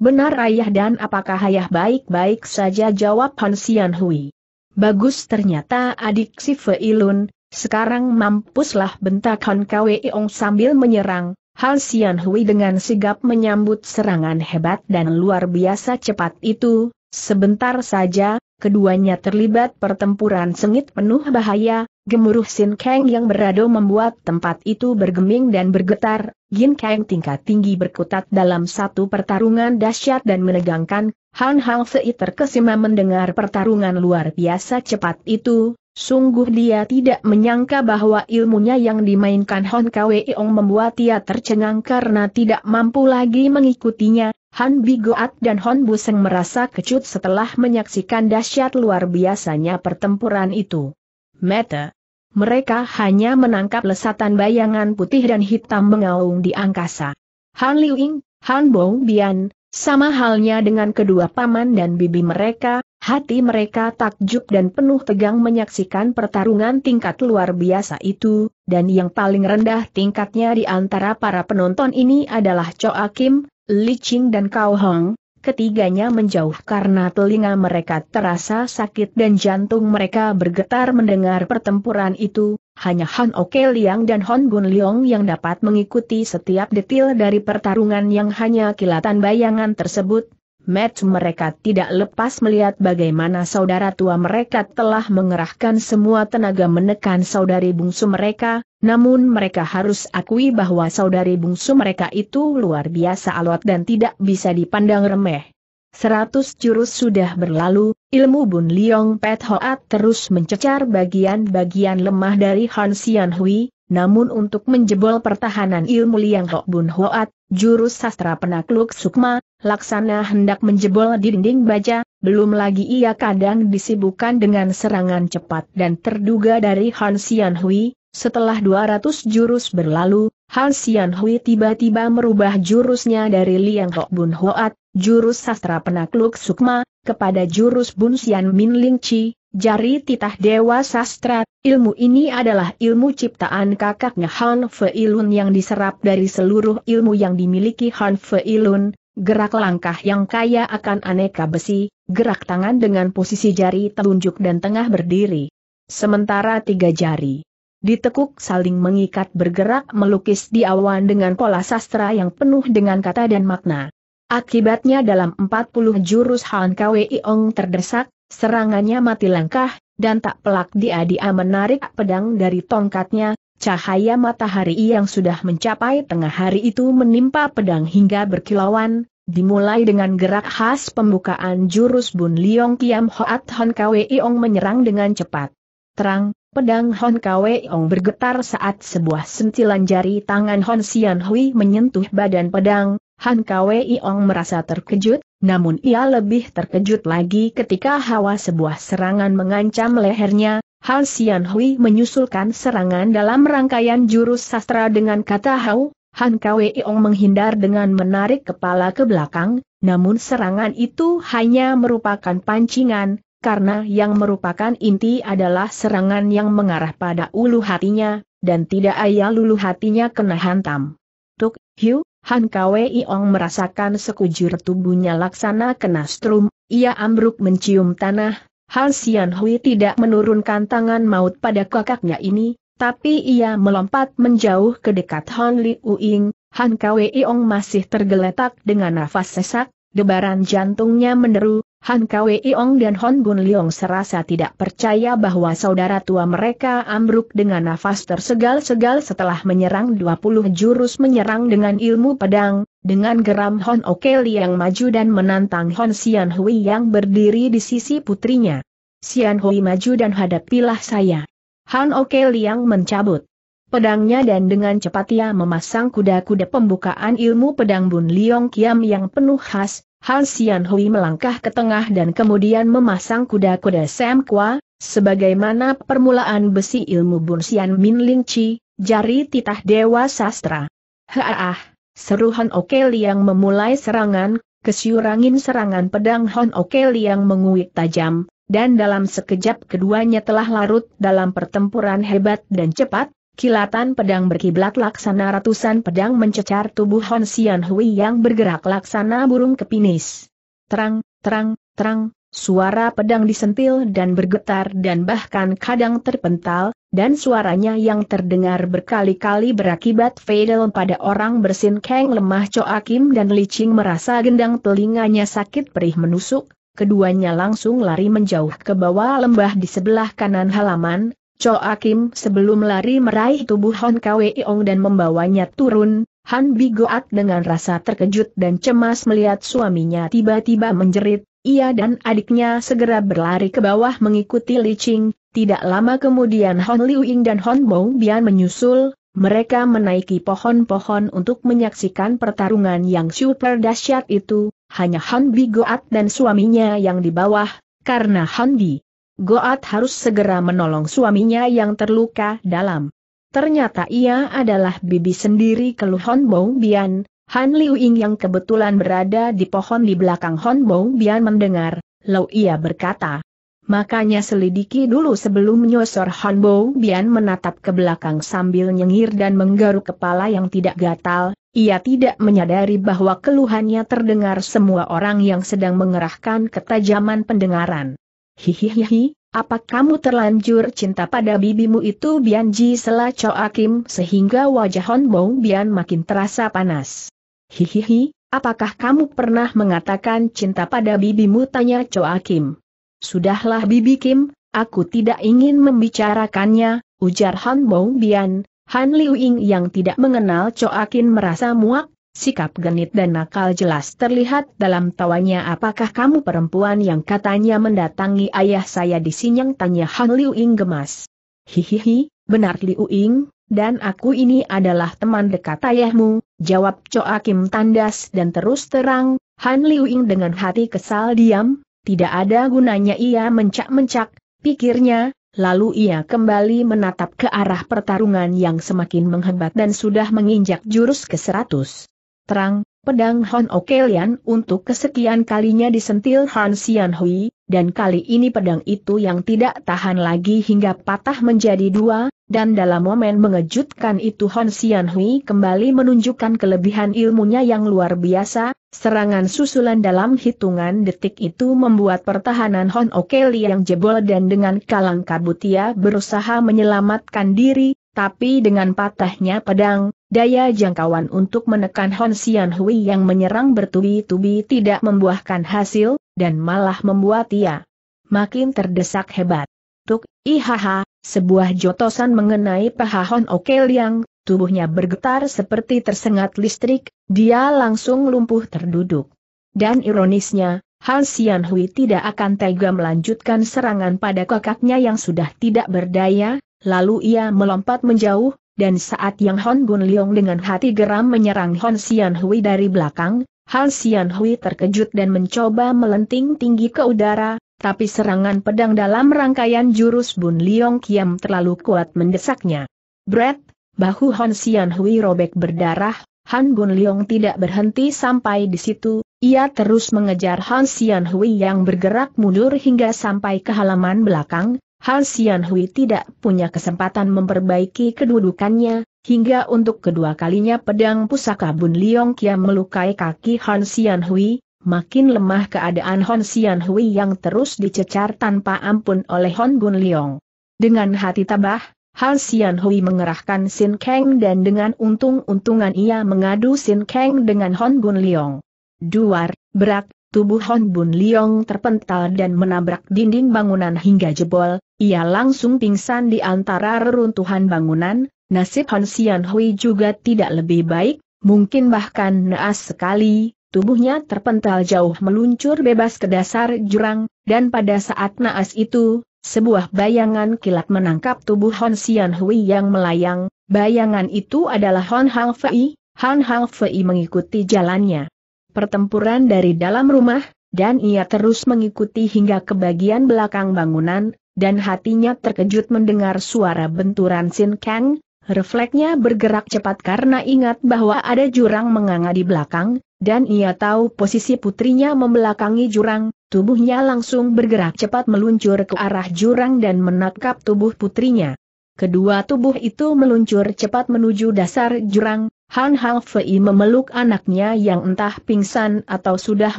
S1: Benar ayah dan apakah ayah baik-baik saja jawab Han Xian Hui. Bagus ternyata adik si Fei Lun, sekarang mampuslah bentak Han Kwei Ong sambil menyerang, Han Xian Hui dengan sigap menyambut serangan hebat dan luar biasa cepat itu, sebentar saja, keduanya terlibat pertempuran sengit penuh bahaya, gemuruh Sin Kang yang berado membuat tempat itu bergeming dan bergetar, Yin Kang tingkat tinggi berkutat dalam satu pertarungan dahsyat dan menegangkan, Han Hang Sei terkesima mendengar pertarungan luar biasa cepat itu, Sungguh dia tidak menyangka bahwa ilmunya yang dimainkan Hon Ong membuat ia tercengang karena tidak mampu lagi mengikutinya, Han Bigoat dan Hon Buseng merasa kecut setelah menyaksikan dahsyat luar biasanya pertempuran itu. Meta. Mereka hanya menangkap lesatan bayangan putih dan hitam mengaung di angkasa. Han Ying, Han Bong Bian, sama halnya dengan kedua paman dan bibi mereka, hati mereka takjub dan penuh tegang menyaksikan pertarungan tingkat luar biasa itu, dan yang paling rendah tingkatnya di antara para penonton ini adalah Choa Akim, Li Qing dan Kau Hong, ketiganya menjauh karena telinga mereka terasa sakit dan jantung mereka bergetar mendengar pertempuran itu, hanya Han Oke Liang dan Hon Gun Leong yang dapat mengikuti setiap detil dari pertarungan yang hanya kilatan bayangan tersebut, Matt mereka tidak lepas melihat bagaimana saudara tua mereka telah mengerahkan semua tenaga menekan saudari bungsu mereka, namun mereka harus akui bahwa saudari bungsu mereka itu luar biasa alot dan tidak bisa dipandang remeh. Seratus jurus sudah berlalu, ilmu Bun Liong Pet Hoat terus mencecar bagian-bagian lemah dari Han Xian Hui, namun untuk menjebol pertahanan ilmu Liang Ho Bun Hoat, Jurus sastra penakluk sukma, laksana hendak menjebol dinding baja, belum lagi ia kadang disibukkan dengan serangan cepat dan terduga dari Han Xianhui. Hui, setelah 200 jurus berlalu, Han Xianhui Hui tiba-tiba merubah jurusnya dari Liang Hok Bun Hoat, jurus sastra penakluk sukma, kepada jurus Bun Xian Min Ling Chi, Jari titah Dewa Sastra, ilmu ini adalah ilmu ciptaan kakaknya Han Feilun yang diserap dari seluruh ilmu yang dimiliki Han Feilun, gerak langkah yang kaya akan aneka besi, gerak tangan dengan posisi jari telunjuk dan tengah berdiri. Sementara tiga jari ditekuk saling mengikat bergerak melukis di awan dengan pola sastra yang penuh dengan kata dan makna. Akibatnya dalam 40 jurus Han Kwei Ong terdesak, Serangannya mati langkah, dan tak pelak dia-dia menarik pedang dari tongkatnya, cahaya matahari yang sudah mencapai tengah hari itu menimpa pedang hingga berkilauan, dimulai dengan gerak khas pembukaan jurus Bun Liong Kiam Hoat Hon Kwe Iong menyerang dengan cepat. Terang, pedang Hon Kwe Iong bergetar saat sebuah sentilan jari tangan Hon Sian Hui menyentuh badan pedang, Han Kwe Iong merasa terkejut, namun ia lebih terkejut lagi ketika hawa sebuah serangan mengancam lehernya, Han Sian Hui menyusulkan serangan dalam rangkaian jurus sastra dengan kata Hau, Han Ong menghindar dengan menarik kepala ke belakang, namun serangan itu hanya merupakan pancingan, karena yang merupakan inti adalah serangan yang mengarah pada ulu hatinya, dan tidak ayal ulu hatinya kena hantam. Tuk, Hiu, Han Kwei Ong merasakan sekujur tubuhnya laksana kena strum, ia ambruk mencium tanah, Han Xian Hui tidak menurunkan tangan maut pada kakaknya ini, tapi ia melompat menjauh ke dekat Han Li Uing, Han Kwei Ong masih tergeletak dengan nafas sesak, debaran jantungnya meneru. Han Kwei Ong dan Hon Gun Leong serasa tidak percaya bahwa saudara tua mereka ambruk dengan nafas tersegal-segal setelah menyerang 20 jurus menyerang dengan ilmu pedang, dengan geram Hon Okeli yang maju dan menantang Hon Sian Hui yang berdiri di sisi putrinya. Sian Hui maju dan hadapilah saya. Han Okeli yang mencabut pedangnya dan dengan cepat ia memasang kuda-kuda pembukaan ilmu pedang Bun Liong Kiam yang penuh khas, Han Xian Hui melangkah ke tengah dan kemudian memasang kuda-kuda Sam Kwa, sebagaimana permulaan besi ilmu Bunsian Min Ling Chi, jari titah Dewa Sastra. Haah, seru Han Oke Liang memulai serangan, kesyurangin serangan pedang Han Oke Liang menguik tajam, dan dalam sekejap keduanya telah larut dalam pertempuran hebat dan cepat, Kilatan pedang berkiblat laksana ratusan pedang mencecar tubuh Hon Sian Hui yang bergerak laksana burung kepinis. Terang, terang, terang, suara pedang disentil dan bergetar dan bahkan kadang terpental, dan suaranya yang terdengar berkali-kali berakibat fatal pada orang bersin keng lemah Coakim dan licing merasa gendang telinganya sakit perih menusuk, keduanya langsung lari menjauh ke bawah lembah di sebelah kanan halaman, Akim sebelum lari meraih tubuh Hon Kwee Ong dan membawanya turun, Han Bigoat dengan rasa terkejut dan cemas melihat suaminya tiba-tiba menjerit, ia dan adiknya segera berlari ke bawah mengikuti Li Qing, tidak lama kemudian Hon Liu Ying dan Hon Bong Bian menyusul, mereka menaiki pohon-pohon untuk menyaksikan pertarungan yang super dahsyat itu, hanya Han Bigoat dan suaminya yang di bawah, karena Han Bi Goat harus segera menolong suaminya yang terluka dalam. Ternyata ia adalah bibi sendiri keluhan Bou Bian, Han Liu Ying yang kebetulan berada di pohon di belakang Hon Bou Bian mendengar, Lalu ia berkata. Makanya selidiki dulu sebelum menyosor Han Bian menatap ke belakang sambil nyengir dan menggaruk kepala yang tidak gatal, ia tidak menyadari bahwa keluhannya terdengar semua orang yang sedang mengerahkan ketajaman pendengaran. Hihihihi, apa kamu terlanjur cinta pada bibimu itu Bianji Sela Akim sehingga wajah Honbong Bian makin terasa panas. Hihihi, apakah kamu pernah mengatakan cinta pada bibimu tanya Cho Akim. Sudahlah bibi Kim, aku tidak ingin membicarakannya, ujar Honbong Bian. Han Liu Ying yang tidak mengenal Cho Akin merasa muak, Sikap genit dan nakal jelas terlihat dalam tawanya apakah kamu perempuan yang katanya mendatangi ayah saya di Sinyang tanya Hang Liu Ying gemas. Hihihi, benar Liu Ying, dan aku ini adalah teman dekat ayahmu, jawab Choa Kim tandas dan terus terang, Han Liu Ying dengan hati kesal diam, tidak ada gunanya ia mencak-mencak, pikirnya, Lalu ia kembali menatap ke arah pertarungan yang semakin menghebat dan sudah menginjak jurus ke seratus. Terang, pedang Hon Okelian untuk kesekian kalinya disentil Han Xian Hui, dan kali ini pedang itu yang tidak tahan lagi hingga patah menjadi dua, dan dalam momen mengejutkan itu Hon Xian Hui kembali menunjukkan kelebihan ilmunya yang luar biasa, serangan susulan dalam hitungan detik itu membuat pertahanan Hon Okelian jebol dan dengan kalang kabut ia berusaha menyelamatkan diri, tapi dengan patahnya pedang, daya jangkauan untuk menekan Hon Sian Hui yang menyerang bertubi-tubi tidak membuahkan hasil, dan malah membuat ia makin terdesak hebat. Tuk, ihaha, sebuah jotosan mengenai paha Hon Okeliang, tubuhnya bergetar seperti tersengat listrik, dia langsung lumpuh terduduk. Dan ironisnya, Han Xianhui tidak akan tega melanjutkan serangan pada kakaknya yang sudah tidak berdaya, Lalu ia melompat menjauh, dan saat yang Hon Bun Leong dengan hati geram menyerang Hon Sian Hui dari belakang, Hon Sian Hui terkejut dan mencoba melenting tinggi ke udara, tapi serangan pedang dalam rangkaian jurus Bun Leong Kiam terlalu kuat mendesaknya. Brett, bahu Hon Sian Hui robek berdarah, Han Bun Leong tidak berhenti sampai di situ, ia terus mengejar Han Sian Hui yang bergerak mundur hingga sampai ke halaman belakang, Han Hui tidak punya kesempatan memperbaiki kedudukannya, hingga untuk kedua kalinya pedang pusaka Bun Liong Kia melukai kaki Han Hui, makin lemah keadaan Han Hui yang terus dicecar tanpa ampun oleh Hon Bun Liong. Dengan hati tabah, Han Hui mengerahkan Sin Kang dan dengan untung-untungan ia mengadu Sin Kang dengan Hon Bun Liong. Duar, berak, Tubuh Hon Bun Liong terpental dan menabrak dinding bangunan hingga jebol, ia langsung pingsan di antara reruntuhan bangunan, nasib Han Sian Hui juga tidak lebih baik, mungkin bahkan naas sekali, tubuhnya terpental jauh meluncur bebas ke dasar jurang, dan pada saat naas itu, sebuah bayangan kilat menangkap tubuh Hon Sian Hui yang melayang, bayangan itu adalah Hon Hang Fei, Hon Hang Fei mengikuti jalannya. Pertempuran dari dalam rumah, dan ia terus mengikuti hingga ke bagian belakang bangunan, dan hatinya terkejut mendengar suara benturan Sin Kang, refleksnya bergerak cepat karena ingat bahwa ada jurang menganga di belakang, dan ia tahu posisi putrinya membelakangi jurang, tubuhnya langsung bergerak cepat meluncur ke arah jurang dan menangkap tubuh putrinya. Kedua tubuh itu meluncur cepat menuju dasar jurang, Han Hao Fei memeluk anaknya yang entah pingsan atau sudah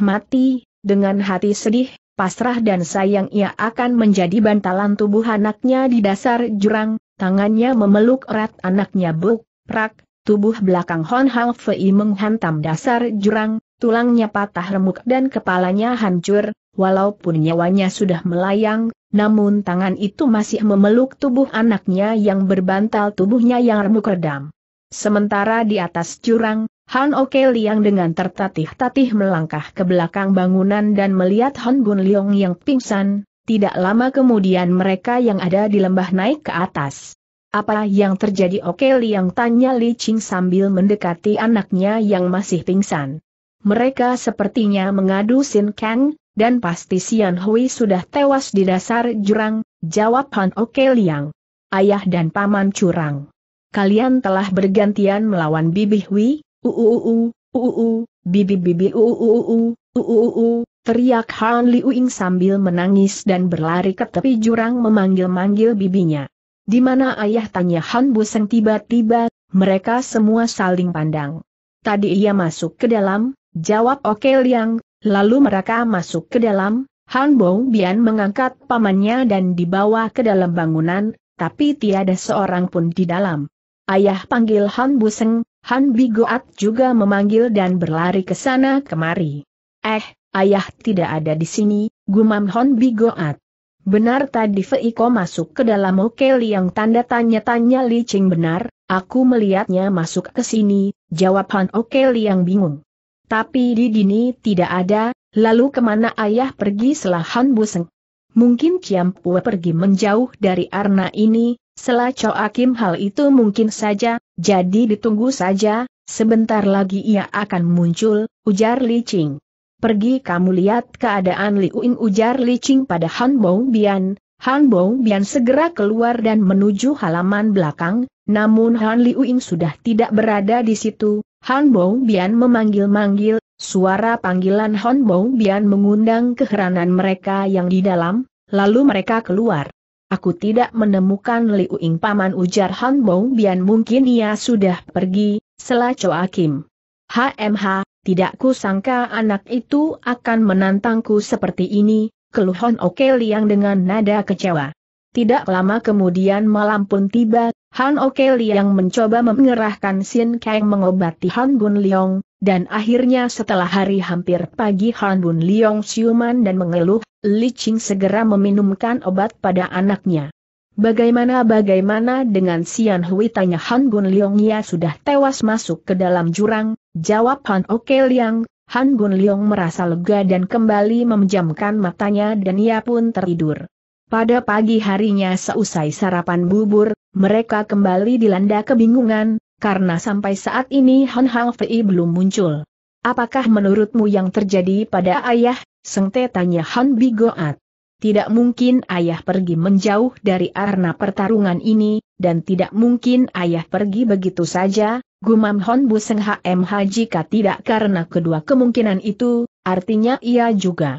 S1: mati, dengan hati sedih, pasrah dan sayang ia akan menjadi bantalan tubuh anaknya di dasar jurang, tangannya memeluk erat anaknya buk, prak, tubuh belakang Hon Hang Fei menghantam dasar jurang, tulangnya patah remuk dan kepalanya hancur, walaupun nyawanya sudah melayang, namun tangan itu masih memeluk tubuh anaknya yang berbantal tubuhnya yang remuk redam. Sementara di atas jurang, Han Oke Liang dengan tertatih-tatih melangkah ke belakang bangunan dan melihat Han Bun Leong yang pingsan, tidak lama kemudian mereka yang ada di lembah naik ke atas. Apa yang terjadi Oke Liang tanya Li Ching sambil mendekati anaknya yang masih pingsan. Mereka sepertinya mengadu Sin Kang, dan pasti Sian Hui sudah tewas di dasar jurang, jawab Han Oke Liang. Ayah dan paman curang. Kalian telah bergantian melawan Bibi Hui, Uuu, uuuu, bibi-bibi uuu, uuu, teriak Han Liuing sambil menangis dan berlari ke tepi jurang memanggil-manggil bibinya. Di mana ayah tanya Han Buseng tiba-tiba, mereka semua saling pandang. Tadi ia masuk ke dalam, jawab Oke Liang, lalu mereka masuk ke dalam, Han Bong Bian mengangkat pamannya dan dibawa ke dalam bangunan, tapi tiada seorang pun di dalam. Ayah panggil Han Buseng, Han Bigoat juga memanggil dan berlari ke sana kemari. Eh, ayah tidak ada di sini, gumam Han Bigoat. Benar tadi Feiko masuk ke dalam mokel yang tanda tanya-tanya licin benar, aku melihatnya masuk ke sini, jawab Han Okel yang bingung. Tapi di dini tidak ada, lalu kemana ayah pergi selah Han Buseng? Mungkin Ciam Pue pergi menjauh dari arna ini, setelah Cho Akim hal itu mungkin saja, jadi ditunggu saja, sebentar lagi ia akan muncul, ujar Li Ching. Pergi kamu lihat keadaan Liu Ying ujar Li Ching pada Han Bou Bian, Han Bou Bian segera keluar dan menuju halaman belakang, namun Han Liu Ying sudah tidak berada di situ. Han Bou Bian memanggil-manggil, Suara panggilan Bong Bian mengundang keheranan mereka yang di dalam, lalu mereka keluar. Aku tidak menemukan Liu Ing Paman ujar Bong Bian mungkin ia sudah pergi, selaco Kim. HMH, tidak kusangka anak itu akan menantangku seperti ini, keluhan Oke Liang dengan nada kecewa. Tidak lama kemudian malam pun tiba, Han Oke yang mencoba mengerahkan Sin Kang mengobati Han Bun Leong, dan akhirnya setelah hari hampir pagi Han Bun Leong siuman dan mengeluh, Li Qing segera meminumkan obat pada anaknya. Bagaimana-bagaimana dengan Sian Hui tanya Han Bun Leong ia sudah tewas masuk ke dalam jurang, jawab Han Liang, Han Gun Leong merasa lega dan kembali memejamkan matanya dan ia pun tertidur. Pada pagi harinya seusai sarapan bubur, mereka kembali dilanda kebingungan, karena sampai saat ini Han Fei belum muncul. Apakah menurutmu yang terjadi pada ayah? Sengte tanya Han Bigoat. Tidak mungkin ayah pergi menjauh dari arena pertarungan ini, dan tidak mungkin ayah pergi begitu saja, gumam Hon Buseng HMH jika tidak karena kedua kemungkinan itu, artinya ia juga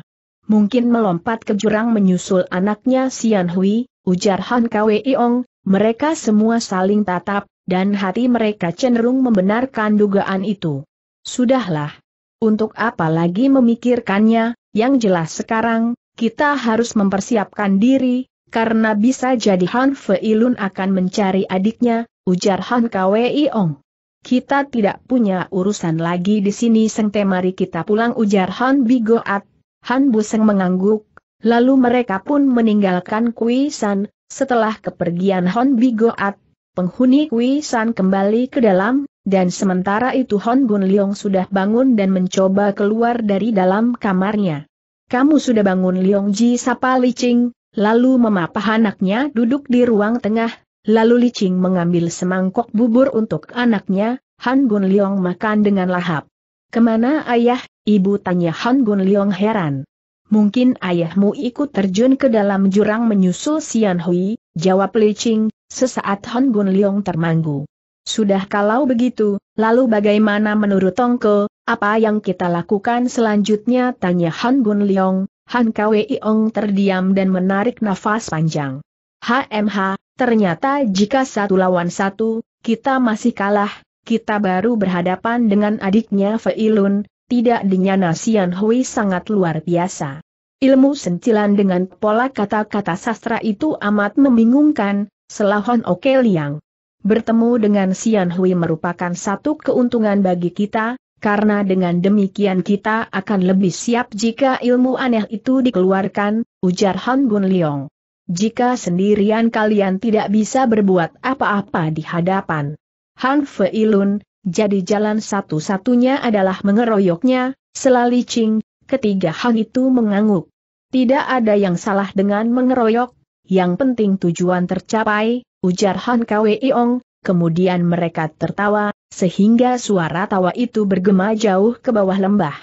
S1: mungkin melompat ke jurang menyusul anaknya Sian Hui, ujar Han Kwei Ong, mereka semua saling tatap, dan hati mereka cenderung membenarkan dugaan itu. Sudahlah. Untuk apa lagi memikirkannya, yang jelas sekarang, kita harus mempersiapkan diri, karena bisa jadi Han Feilun akan mencari adiknya, ujar Han Kwei Ong. Kita tidak punya urusan lagi di sini sengte mari kita pulang ujar Han Bigoat, Han Buseng mengangguk, lalu mereka pun meninggalkan Kui San, setelah kepergian Hon Bigoat, penghuni Kui San kembali ke dalam, dan sementara itu Hon Gun Leong sudah bangun dan mencoba keluar dari dalam kamarnya. Kamu sudah bangun Leong Ji sapa licing, lalu memapah anaknya duduk di ruang tengah, lalu licing mengambil semangkok bubur untuk anaknya, Han Gun Leong makan dengan lahap. Kemana ayah? Ibu tanya Han Gun Leong heran. Mungkin ayahmu ikut terjun ke dalam jurang menyusul Sian Hui, jawab Li Qing, sesaat Han Gun Leong termanggu. Sudah kalau begitu, lalu bagaimana menurut Tongko, apa yang kita lakukan selanjutnya tanya Han Gun Leong, Han Kwei Ong terdiam dan menarik nafas panjang. HMH, ternyata jika satu lawan satu, kita masih kalah, kita baru berhadapan dengan adiknya Feilun, tidak dinyana Sian Hui sangat luar biasa. Ilmu sentilan dengan pola kata-kata sastra itu amat membingungkan, selahon Oke Liang. Bertemu dengan Sian Hui merupakan satu keuntungan bagi kita, karena dengan demikian kita akan lebih siap jika ilmu aneh itu dikeluarkan, ujar Han Bun Leong. Jika sendirian kalian tidak bisa berbuat apa-apa di hadapan Han Feilun, jadi jalan satu-satunya adalah mengeroyoknya, selali Ching, ketiga Han itu mengangguk. Tidak ada yang salah dengan mengeroyok, yang penting tujuan tercapai, ujar Han Kweiong, kemudian mereka tertawa, sehingga suara tawa itu bergema jauh ke bawah lembah.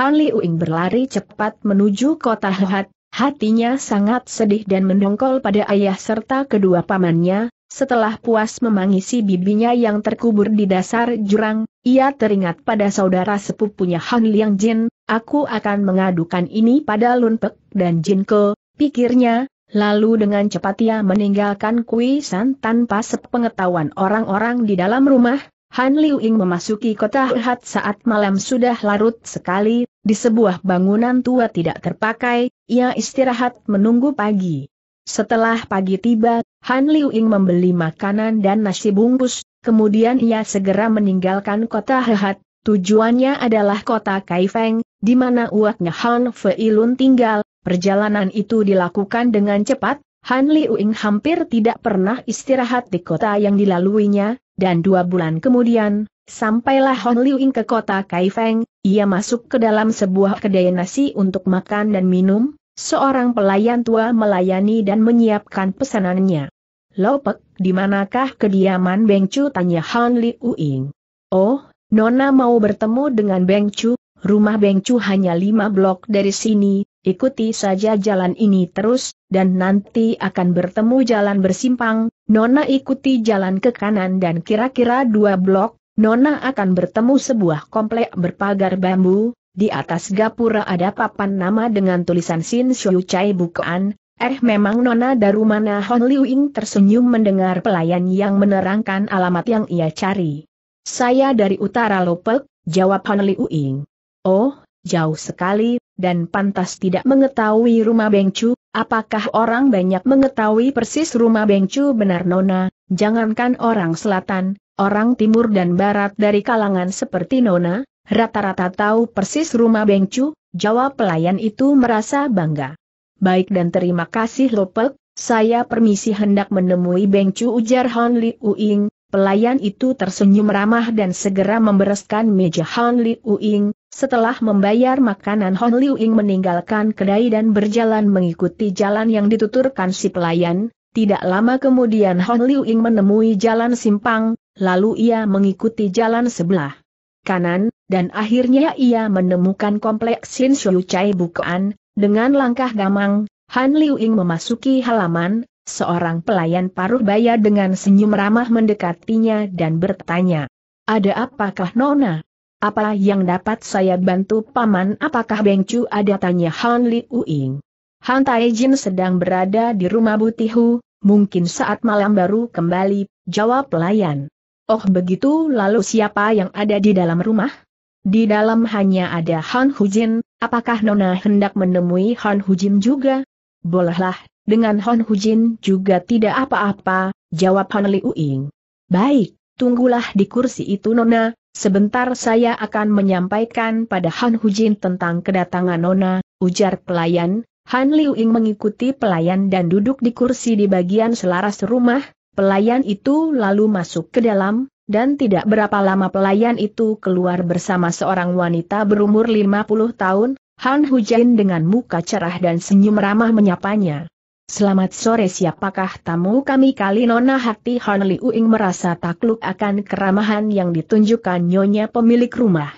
S1: Han Liuing berlari cepat menuju kota Hohat, hatinya sangat sedih dan mendongkol pada ayah serta kedua pamannya, setelah puas memangisi bibinya yang terkubur di dasar jurang, ia teringat pada saudara sepupunya Han Liang Jin, aku akan mengadukan ini pada Lun Pek dan Jin Ke, pikirnya, lalu dengan cepat ia meninggalkan Kui tanpa sepengetahuan orang-orang di dalam rumah, Han Liu Ying memasuki kota Hat saat malam sudah larut sekali, di sebuah bangunan tua tidak terpakai, ia istirahat menunggu pagi. Setelah pagi tiba, Han Liu Ying membeli makanan dan nasi bungkus, kemudian ia segera meninggalkan kota Hehat, tujuannya adalah kota Kaifeng, di mana uaknya Han Feilun tinggal, perjalanan itu dilakukan dengan cepat, Han Liu Ying hampir tidak pernah istirahat di kota yang dilaluinya, dan dua bulan kemudian, sampailah Han Liu Ying ke kota Kaifeng, ia masuk ke dalam sebuah kedai nasi untuk makan dan minum, Seorang pelayan tua melayani dan menyiapkan pesanannya. Lopek, di manakah kediaman Beng Chu? Tanya Han Li Uing. Oh, Nona mau bertemu dengan Beng Chu, rumah Beng Chu hanya lima blok dari sini, ikuti saja jalan ini terus, dan nanti akan bertemu jalan bersimpang, Nona ikuti jalan ke kanan dan kira-kira dua blok, Nona akan bertemu sebuah komplek berpagar bambu, di atas gapura ada papan nama dengan tulisan Sin Xiu Chai Bukuan, Eh memang Nona Darumana Hon Liu Ying tersenyum mendengar pelayan yang menerangkan alamat yang ia cari. Saya dari utara Lopek, jawab Hon Liu Ying. Oh, jauh sekali, dan pantas tidak mengetahui rumah Bengcu, apakah orang banyak mengetahui persis rumah Bengcu benar Nona, jangankan orang selatan, orang timur dan barat dari kalangan seperti Nona, Rata-rata tahu persis rumah Bengcu, jawab pelayan itu merasa bangga. Baik dan terima kasih Lopek, saya permisi hendak menemui Bengcu ujar Han Li Uing, pelayan itu tersenyum ramah dan segera membereskan meja Han Li Uing, setelah membayar makanan Han Li Uing meninggalkan kedai dan berjalan mengikuti jalan yang dituturkan si pelayan, tidak lama kemudian Han Li Uing menemui jalan simpang, lalu ia mengikuti jalan sebelah kanan, dan akhirnya ia menemukan kompleks Sin Shu Chai Bukaan, dengan langkah gamang, Han Liu Ying memasuki halaman, seorang pelayan paruh baya dengan senyum ramah mendekatinya dan bertanya, Ada apakah Nona? Apa yang dapat saya bantu paman apakah Beng Chu ada tanya Han Liu Ying? Han Taijin sedang berada di rumah Butihu, mungkin saat malam baru kembali, jawab pelayan. Oh begitu lalu siapa yang ada di dalam rumah? Di dalam hanya ada Han Hujin, apakah Nona hendak menemui Han Hujin juga? Bolehlah, dengan Han Hujin juga tidak apa-apa, jawab Han Liu Ying. Baik, tunggulah di kursi itu Nona, sebentar saya akan menyampaikan pada Han Hujin tentang kedatangan Nona, ujar pelayan. Han Liu Ying mengikuti pelayan dan duduk di kursi di bagian selaras rumah, pelayan itu lalu masuk ke dalam, dan tidak berapa lama pelayan itu keluar bersama seorang wanita berumur 50 tahun, Han Jin dengan muka cerah dan senyum ramah menyapanya. Selamat sore siapakah tamu kami kali nona hati Han Uing merasa takluk akan keramahan yang ditunjukkan nyonya pemilik rumah.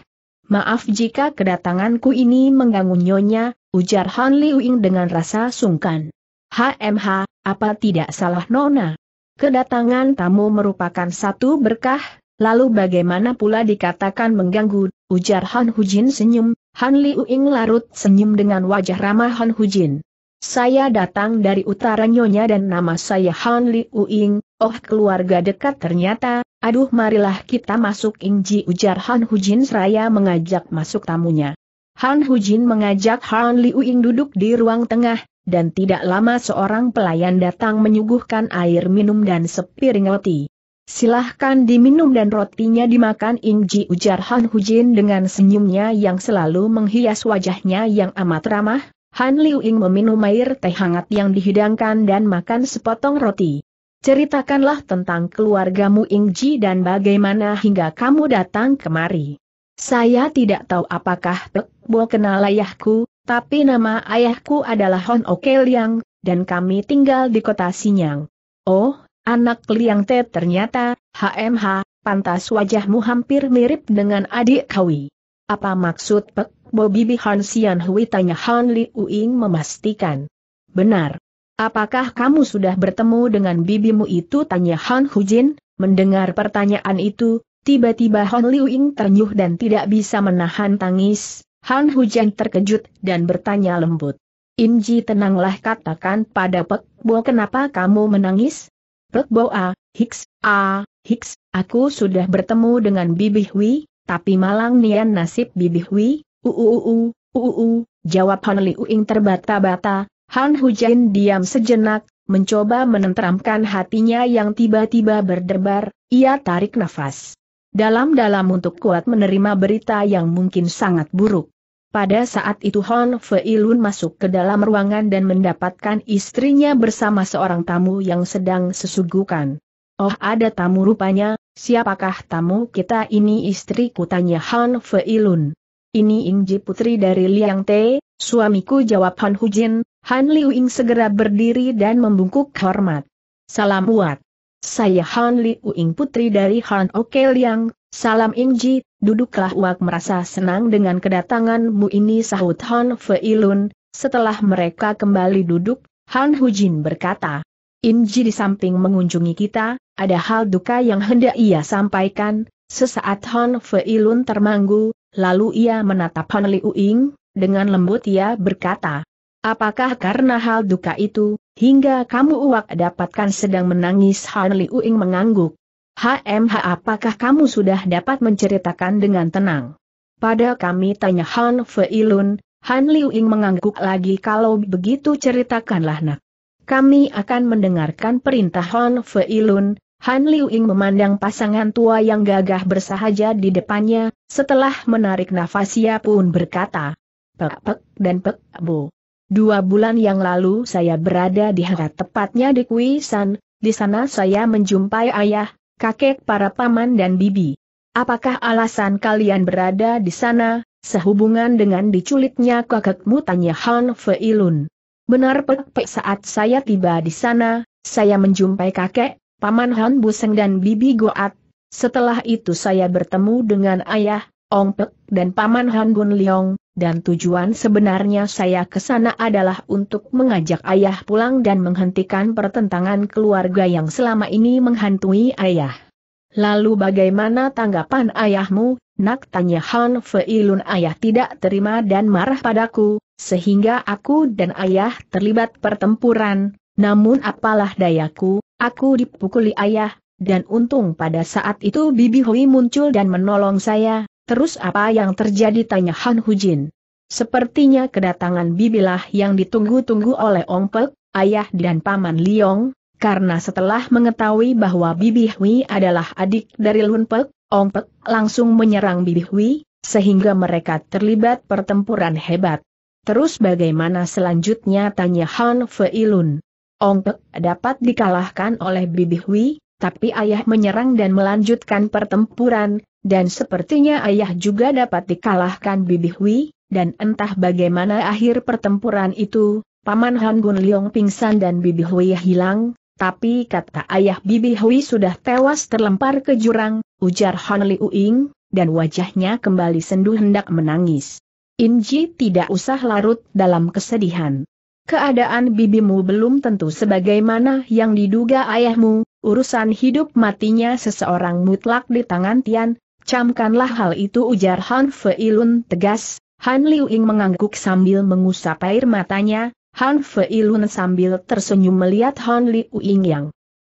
S1: Maaf jika kedatanganku ini mengganggu nyonya, ujar Han Uing dengan rasa sungkan. HMH, apa tidak salah nona? Kedatangan tamu merupakan satu berkah, lalu bagaimana pula dikatakan mengganggu, ujar Han Hujin senyum, Han Liuing larut senyum dengan wajah ramah Han Hujin. Saya datang dari utara Nyonya dan nama saya Han Liuing, oh keluarga dekat ternyata, aduh marilah kita masuk Ingji ujar Han Hujin seraya mengajak masuk tamunya. Han Hujin mengajak Han Liuing duduk di ruang tengah, dan tidak lama seorang pelayan datang menyuguhkan air minum dan sepiring roti. Silahkan diminum dan rotinya dimakan Ingji ujar Han Hujin dengan senyumnya yang selalu menghias wajahnya yang amat ramah, Han Liu Ing meminum air teh hangat yang dihidangkan dan makan sepotong roti. Ceritakanlah tentang keluargamu Ingji dan bagaimana hingga kamu datang kemari. Saya tidak tahu apakah Pek Bo kenal ayahku, tapi nama ayahku adalah Hon Oke Liang, dan kami tinggal di kota Sinyang. Oh, anak Liang Te ternyata, HMH, pantas wajahmu hampir mirip dengan adik Kawi. Apa maksud Pek Bobi Han Sian Hui tanya Han Li Uing memastikan. Benar. Apakah kamu sudah bertemu dengan bibimu itu tanya Han Hujin, mendengar pertanyaan itu, tiba-tiba Han Liu Ying ternyuh dan tidak bisa menahan tangis, Han Hujan terkejut dan bertanya lembut. Imji tenanglah katakan pada Pek Bo kenapa kamu menangis? Pek Bo A, ah, hix A, ah, hix aku sudah bertemu dengan Bibi Hui, tapi malang nian nasib Bibi Hui, uuu, uuu, jawab Han Uing terbata-bata, Han Hujan diam sejenak, mencoba menenteramkan hatinya yang tiba-tiba berdebar, ia tarik nafas. Dalam-dalam untuk kuat menerima berita yang mungkin sangat buruk. Pada saat itu Hon Feilun masuk ke dalam ruangan dan mendapatkan istrinya bersama seorang tamu yang sedang sesugukan. Oh ada tamu rupanya, siapakah tamu kita ini istriku tanya Han Feilun. Ini Ingji putri dari Liang Te, suamiku jawab Han Hujin, Han Liu Ying segera berdiri dan membungkuk hormat. Salam buat. Saya Han Liu Ying putri dari Han Oke Liang, salam Ingji, duduklah Wak merasa senang dengan kedatanganmu ini sahut Han Feilun, setelah mereka kembali duduk, Han Hujin berkata, Inji di samping mengunjungi kita, ada hal duka yang hendak ia sampaikan, sesaat Han Feilun termanggu, lalu ia menatap Han Uing, dengan lembut ia berkata, Apakah karena hal duka itu, hingga kamu uak dapatkan sedang menangis Han Uing mengangguk? HMH apakah kamu sudah dapat menceritakan dengan tenang? Pada kami tanya Han Feilun, Han Liu Ying mengangguk lagi kalau begitu ceritakanlah nak. Kami akan mendengarkan perintah Han Feilun, Han Liu Ying memandang pasangan tua yang gagah bersahaja di depannya, setelah menarik nafas ia pun berkata, Pek Pek dan Pek Bu. Dua bulan yang lalu saya berada di hadapan tepatnya di Kuisan, di sana saya menjumpai ayah, kakek para paman dan bibi. Apakah alasan kalian berada di sana, sehubungan dengan diculiknya kakekmu tanya Han Feilun. Benar Pek Pek saat saya tiba di sana, saya menjumpai kakek, paman Han Buseng dan bibi Goat. Setelah itu saya bertemu dengan ayah, Ong Pek dan Paman Han Bun Leong, dan tujuan sebenarnya saya ke sana adalah untuk mengajak ayah pulang dan menghentikan pertentangan keluarga yang selama ini menghantui ayah. Lalu bagaimana tanggapan ayahmu, nak tanya Han Feilun ayah tidak terima dan marah padaku, sehingga aku dan ayah terlibat pertempuran, namun apalah dayaku, aku dipukuli ayah, dan untung pada saat itu Bibi Hui muncul dan menolong saya, Terus apa yang terjadi tanya Han Hujin. Sepertinya kedatangan Bibilah yang ditunggu-tunggu oleh Ong Pek, ayah dan paman Liong, karena setelah mengetahui bahwa Bibi Hui adalah adik dari Lun Pek, Ong Pek langsung menyerang Bibi Hui, sehingga mereka terlibat pertempuran hebat. Terus bagaimana selanjutnya tanya Han Feilun. Ong Pek dapat dikalahkan oleh Bibi Hui, tapi ayah menyerang dan melanjutkan pertempuran, dan sepertinya ayah juga dapat dikalahkan Bibi Hui, dan entah bagaimana akhir pertempuran itu, Paman Han Gun Leong pingsan dan Bibi Hui hilang, tapi kata ayah Bibi Hui sudah tewas terlempar ke jurang, ujar Han Liu Ying, dan wajahnya kembali sendu hendak menangis. Inji tidak usah larut dalam kesedihan. Keadaan bibimu belum tentu sebagaimana yang diduga ayahmu, urusan hidup matinya seseorang mutlak di tangan Tian, camkanlah hal itu ujar Han Feilun tegas, Han Liu Ying mengangguk sambil mengusap air matanya, Han Feilun sambil tersenyum melihat Han Liu Ying yang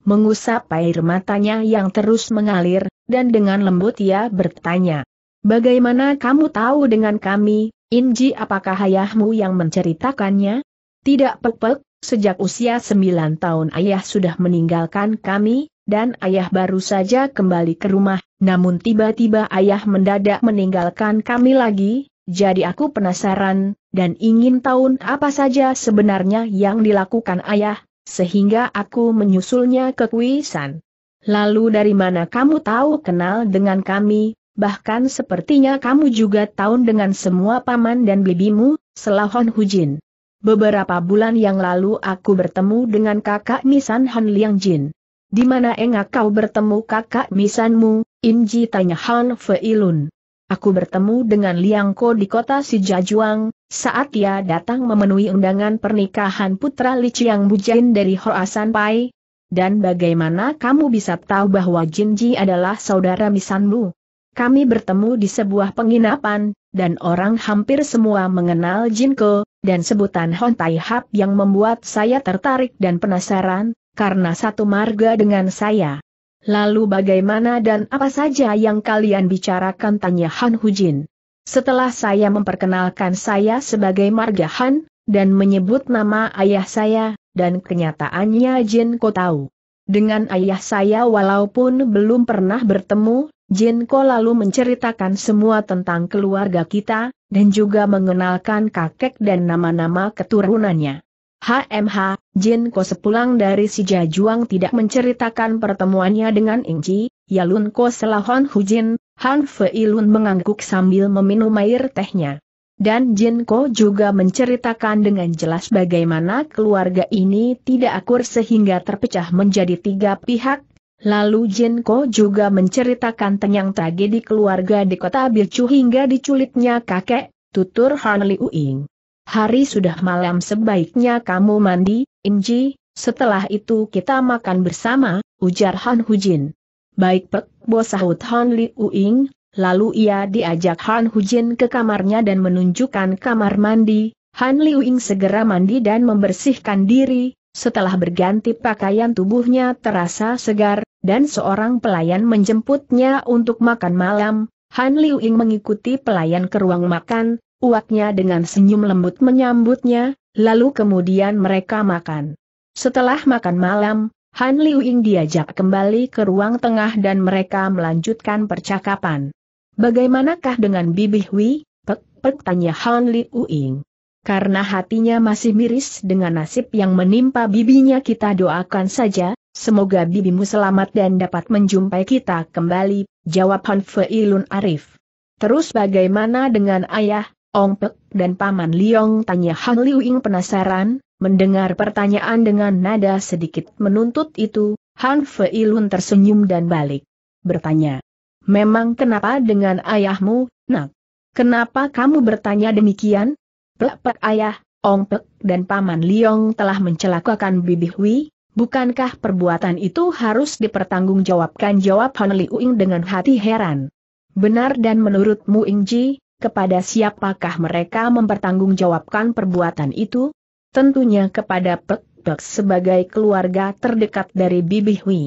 S1: mengusap air matanya yang terus mengalir, dan dengan lembut ia bertanya. Bagaimana kamu tahu dengan kami, Inji apakah ayahmu yang menceritakannya? Tidak pepek. sejak usia sembilan tahun ayah sudah meninggalkan kami, dan ayah baru saja kembali ke rumah, namun tiba-tiba ayah mendadak meninggalkan kami lagi, jadi aku penasaran, dan ingin tahu apa saja sebenarnya yang dilakukan ayah, sehingga aku menyusulnya ke kuisan. Lalu dari mana kamu tahu kenal dengan kami, bahkan sepertinya kamu juga tahu dengan semua paman dan bibimu, selahon hujin. Beberapa bulan yang lalu aku bertemu dengan kakak Nisan Han Liang Jin. Di mana engkau kau bertemu kakak misanmu, Inji tanya Han Feilun. Aku bertemu dengan Liangko di kota Sijajuang, saat ia datang memenuhi undangan pernikahan putra Li Chiang Bujain dari Hoasan Pai. Dan bagaimana kamu bisa tahu bahwa Jinji adalah saudara misanmu? Kami bertemu di sebuah penginapan, dan orang hampir semua mengenal Jinko, dan sebutan Hon Tai Hap yang membuat saya tertarik dan penasaran, karena satu marga dengan saya. Lalu bagaimana dan apa saja yang kalian bicarakan tanya Han Hujin. Setelah saya memperkenalkan saya sebagai marga Han, dan menyebut nama ayah saya, dan kenyataannya Jin Ko tahu. Dengan ayah saya walaupun belum pernah bertemu, Jin Ko lalu menceritakan semua tentang keluarga kita, dan juga mengenalkan kakek dan nama-nama keturunannya. HMH, Jin Ko sepulang dari si Jajuang tidak menceritakan pertemuannya dengan Inci, Yalun Ko selahon Hujin, Han Fei Lun mengangguk sambil meminum air tehnya. Dan Jin Ko juga menceritakan dengan jelas bagaimana keluarga ini tidak akur sehingga terpecah menjadi tiga pihak. Lalu Jin Ko juga menceritakan tentang tragedi keluarga di kota Bilcu hingga diculiknya kakek, tutur Han Liu Ying hari sudah malam sebaiknya kamu mandi, Inji, setelah itu kita makan bersama, ujar Han Hujin. Baik pek, bosahut Han Li Uing, lalu ia diajak Han Hujin ke kamarnya dan menunjukkan kamar mandi, Han Li Uing segera mandi dan membersihkan diri, setelah berganti pakaian tubuhnya terasa segar, dan seorang pelayan menjemputnya untuk makan malam, Han Liu Ying mengikuti pelayan ke ruang makan, uaknya dengan senyum lembut menyambutnya, lalu kemudian mereka makan. Setelah makan malam, Han Liu Ying diajak kembali ke ruang tengah dan mereka melanjutkan percakapan. Bagaimanakah dengan Bibi Hui? Pek, pek tanya Han Liu Ying. Karena hatinya masih miris dengan nasib yang menimpa bibinya kita doakan saja, semoga bibimu selamat dan dapat menjumpai kita kembali, jawab Han Feilun Arif. Terus bagaimana dengan ayah, Ong Pek dan Paman Liong tanya Han Liu Ying penasaran, mendengar pertanyaan dengan nada sedikit menuntut itu, Han Fei Lun tersenyum dan balik. Bertanya, memang kenapa dengan ayahmu, nak? Kenapa kamu bertanya demikian? Pek-pek ayah, Ong Pek dan Paman Liong telah mencelakakan Bibi Hui, bukankah perbuatan itu harus dipertanggungjawabkan jawab Han Liu Ying dengan hati heran. Benar dan menurutmu Ji? kepada siapakah mereka mempertanggungjawabkan perbuatan itu? Tentunya kepada Pek Pek sebagai keluarga terdekat dari Bibi Hui.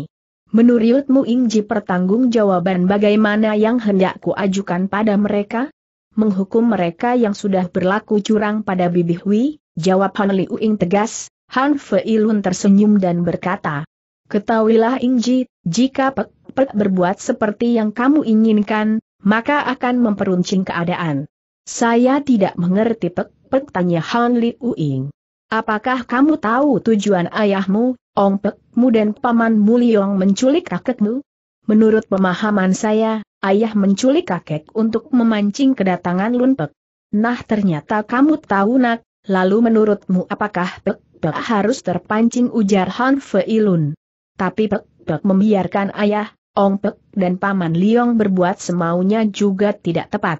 S1: Menurutmu Ingji pertanggungjawaban bagaimana yang hendak kuajukan pada mereka? Menghukum mereka yang sudah berlaku curang pada Bibi Hui? Jawab Han Liu Ing tegas, Han Fei Lun tersenyum dan berkata, Ketahuilah Ingji, jika Pek Pek berbuat seperti yang kamu inginkan, maka akan memperuncing keadaan. Saya tidak mengerti pek, pek tanya Han Li Uing. Apakah kamu tahu tujuan ayahmu, Ong Pek, mu dan Paman Muliong menculik kakekmu? Menurut pemahaman saya, ayah menculik kakek untuk memancing kedatangan Lun Pek. Nah ternyata kamu tahu nak, lalu menurutmu apakah Pek Pek harus terpancing ujar Han Fei Lun? Tapi Pek Pek membiarkan ayah, Ong Pek dan Paman Liong berbuat semaunya juga tidak tepat.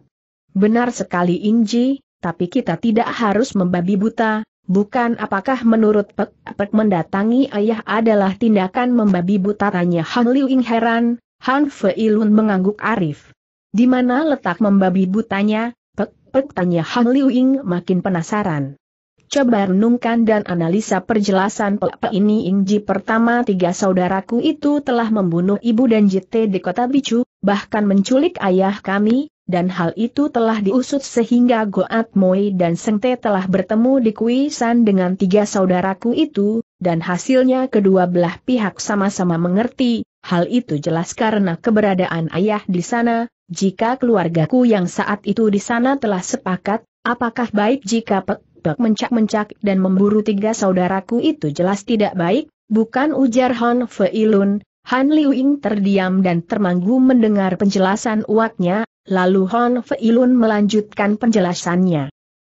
S1: Benar sekali Inji, tapi kita tidak harus membabi buta, bukan apakah menurut Pek, Pek mendatangi ayah adalah tindakan membabi buta tanya Han Liu Ing heran, Han Feilun mengangguk arif. Di mana letak membabi butanya, Pek Pek tanya Han Liu Ing makin penasaran coba renungkan dan analisa perjelasan Pepe ini Ingji pertama tiga saudaraku itu telah membunuh ibu dan JT di kota Bicu, bahkan menculik ayah kami, dan hal itu telah diusut sehingga Goat Moi dan Sengte telah bertemu di Kuisan dengan tiga saudaraku itu, dan hasilnya kedua belah pihak sama-sama mengerti, hal itu jelas karena keberadaan ayah di sana, jika keluargaku yang saat itu di sana telah sepakat, apakah baik jika Pek Pek mencak-mencak dan memburu tiga saudaraku itu jelas tidak baik, bukan ujar Han Feilun. Han Liu Ying terdiam dan termanggu mendengar penjelasan uaknya, lalu Han Feilun melanjutkan penjelasannya.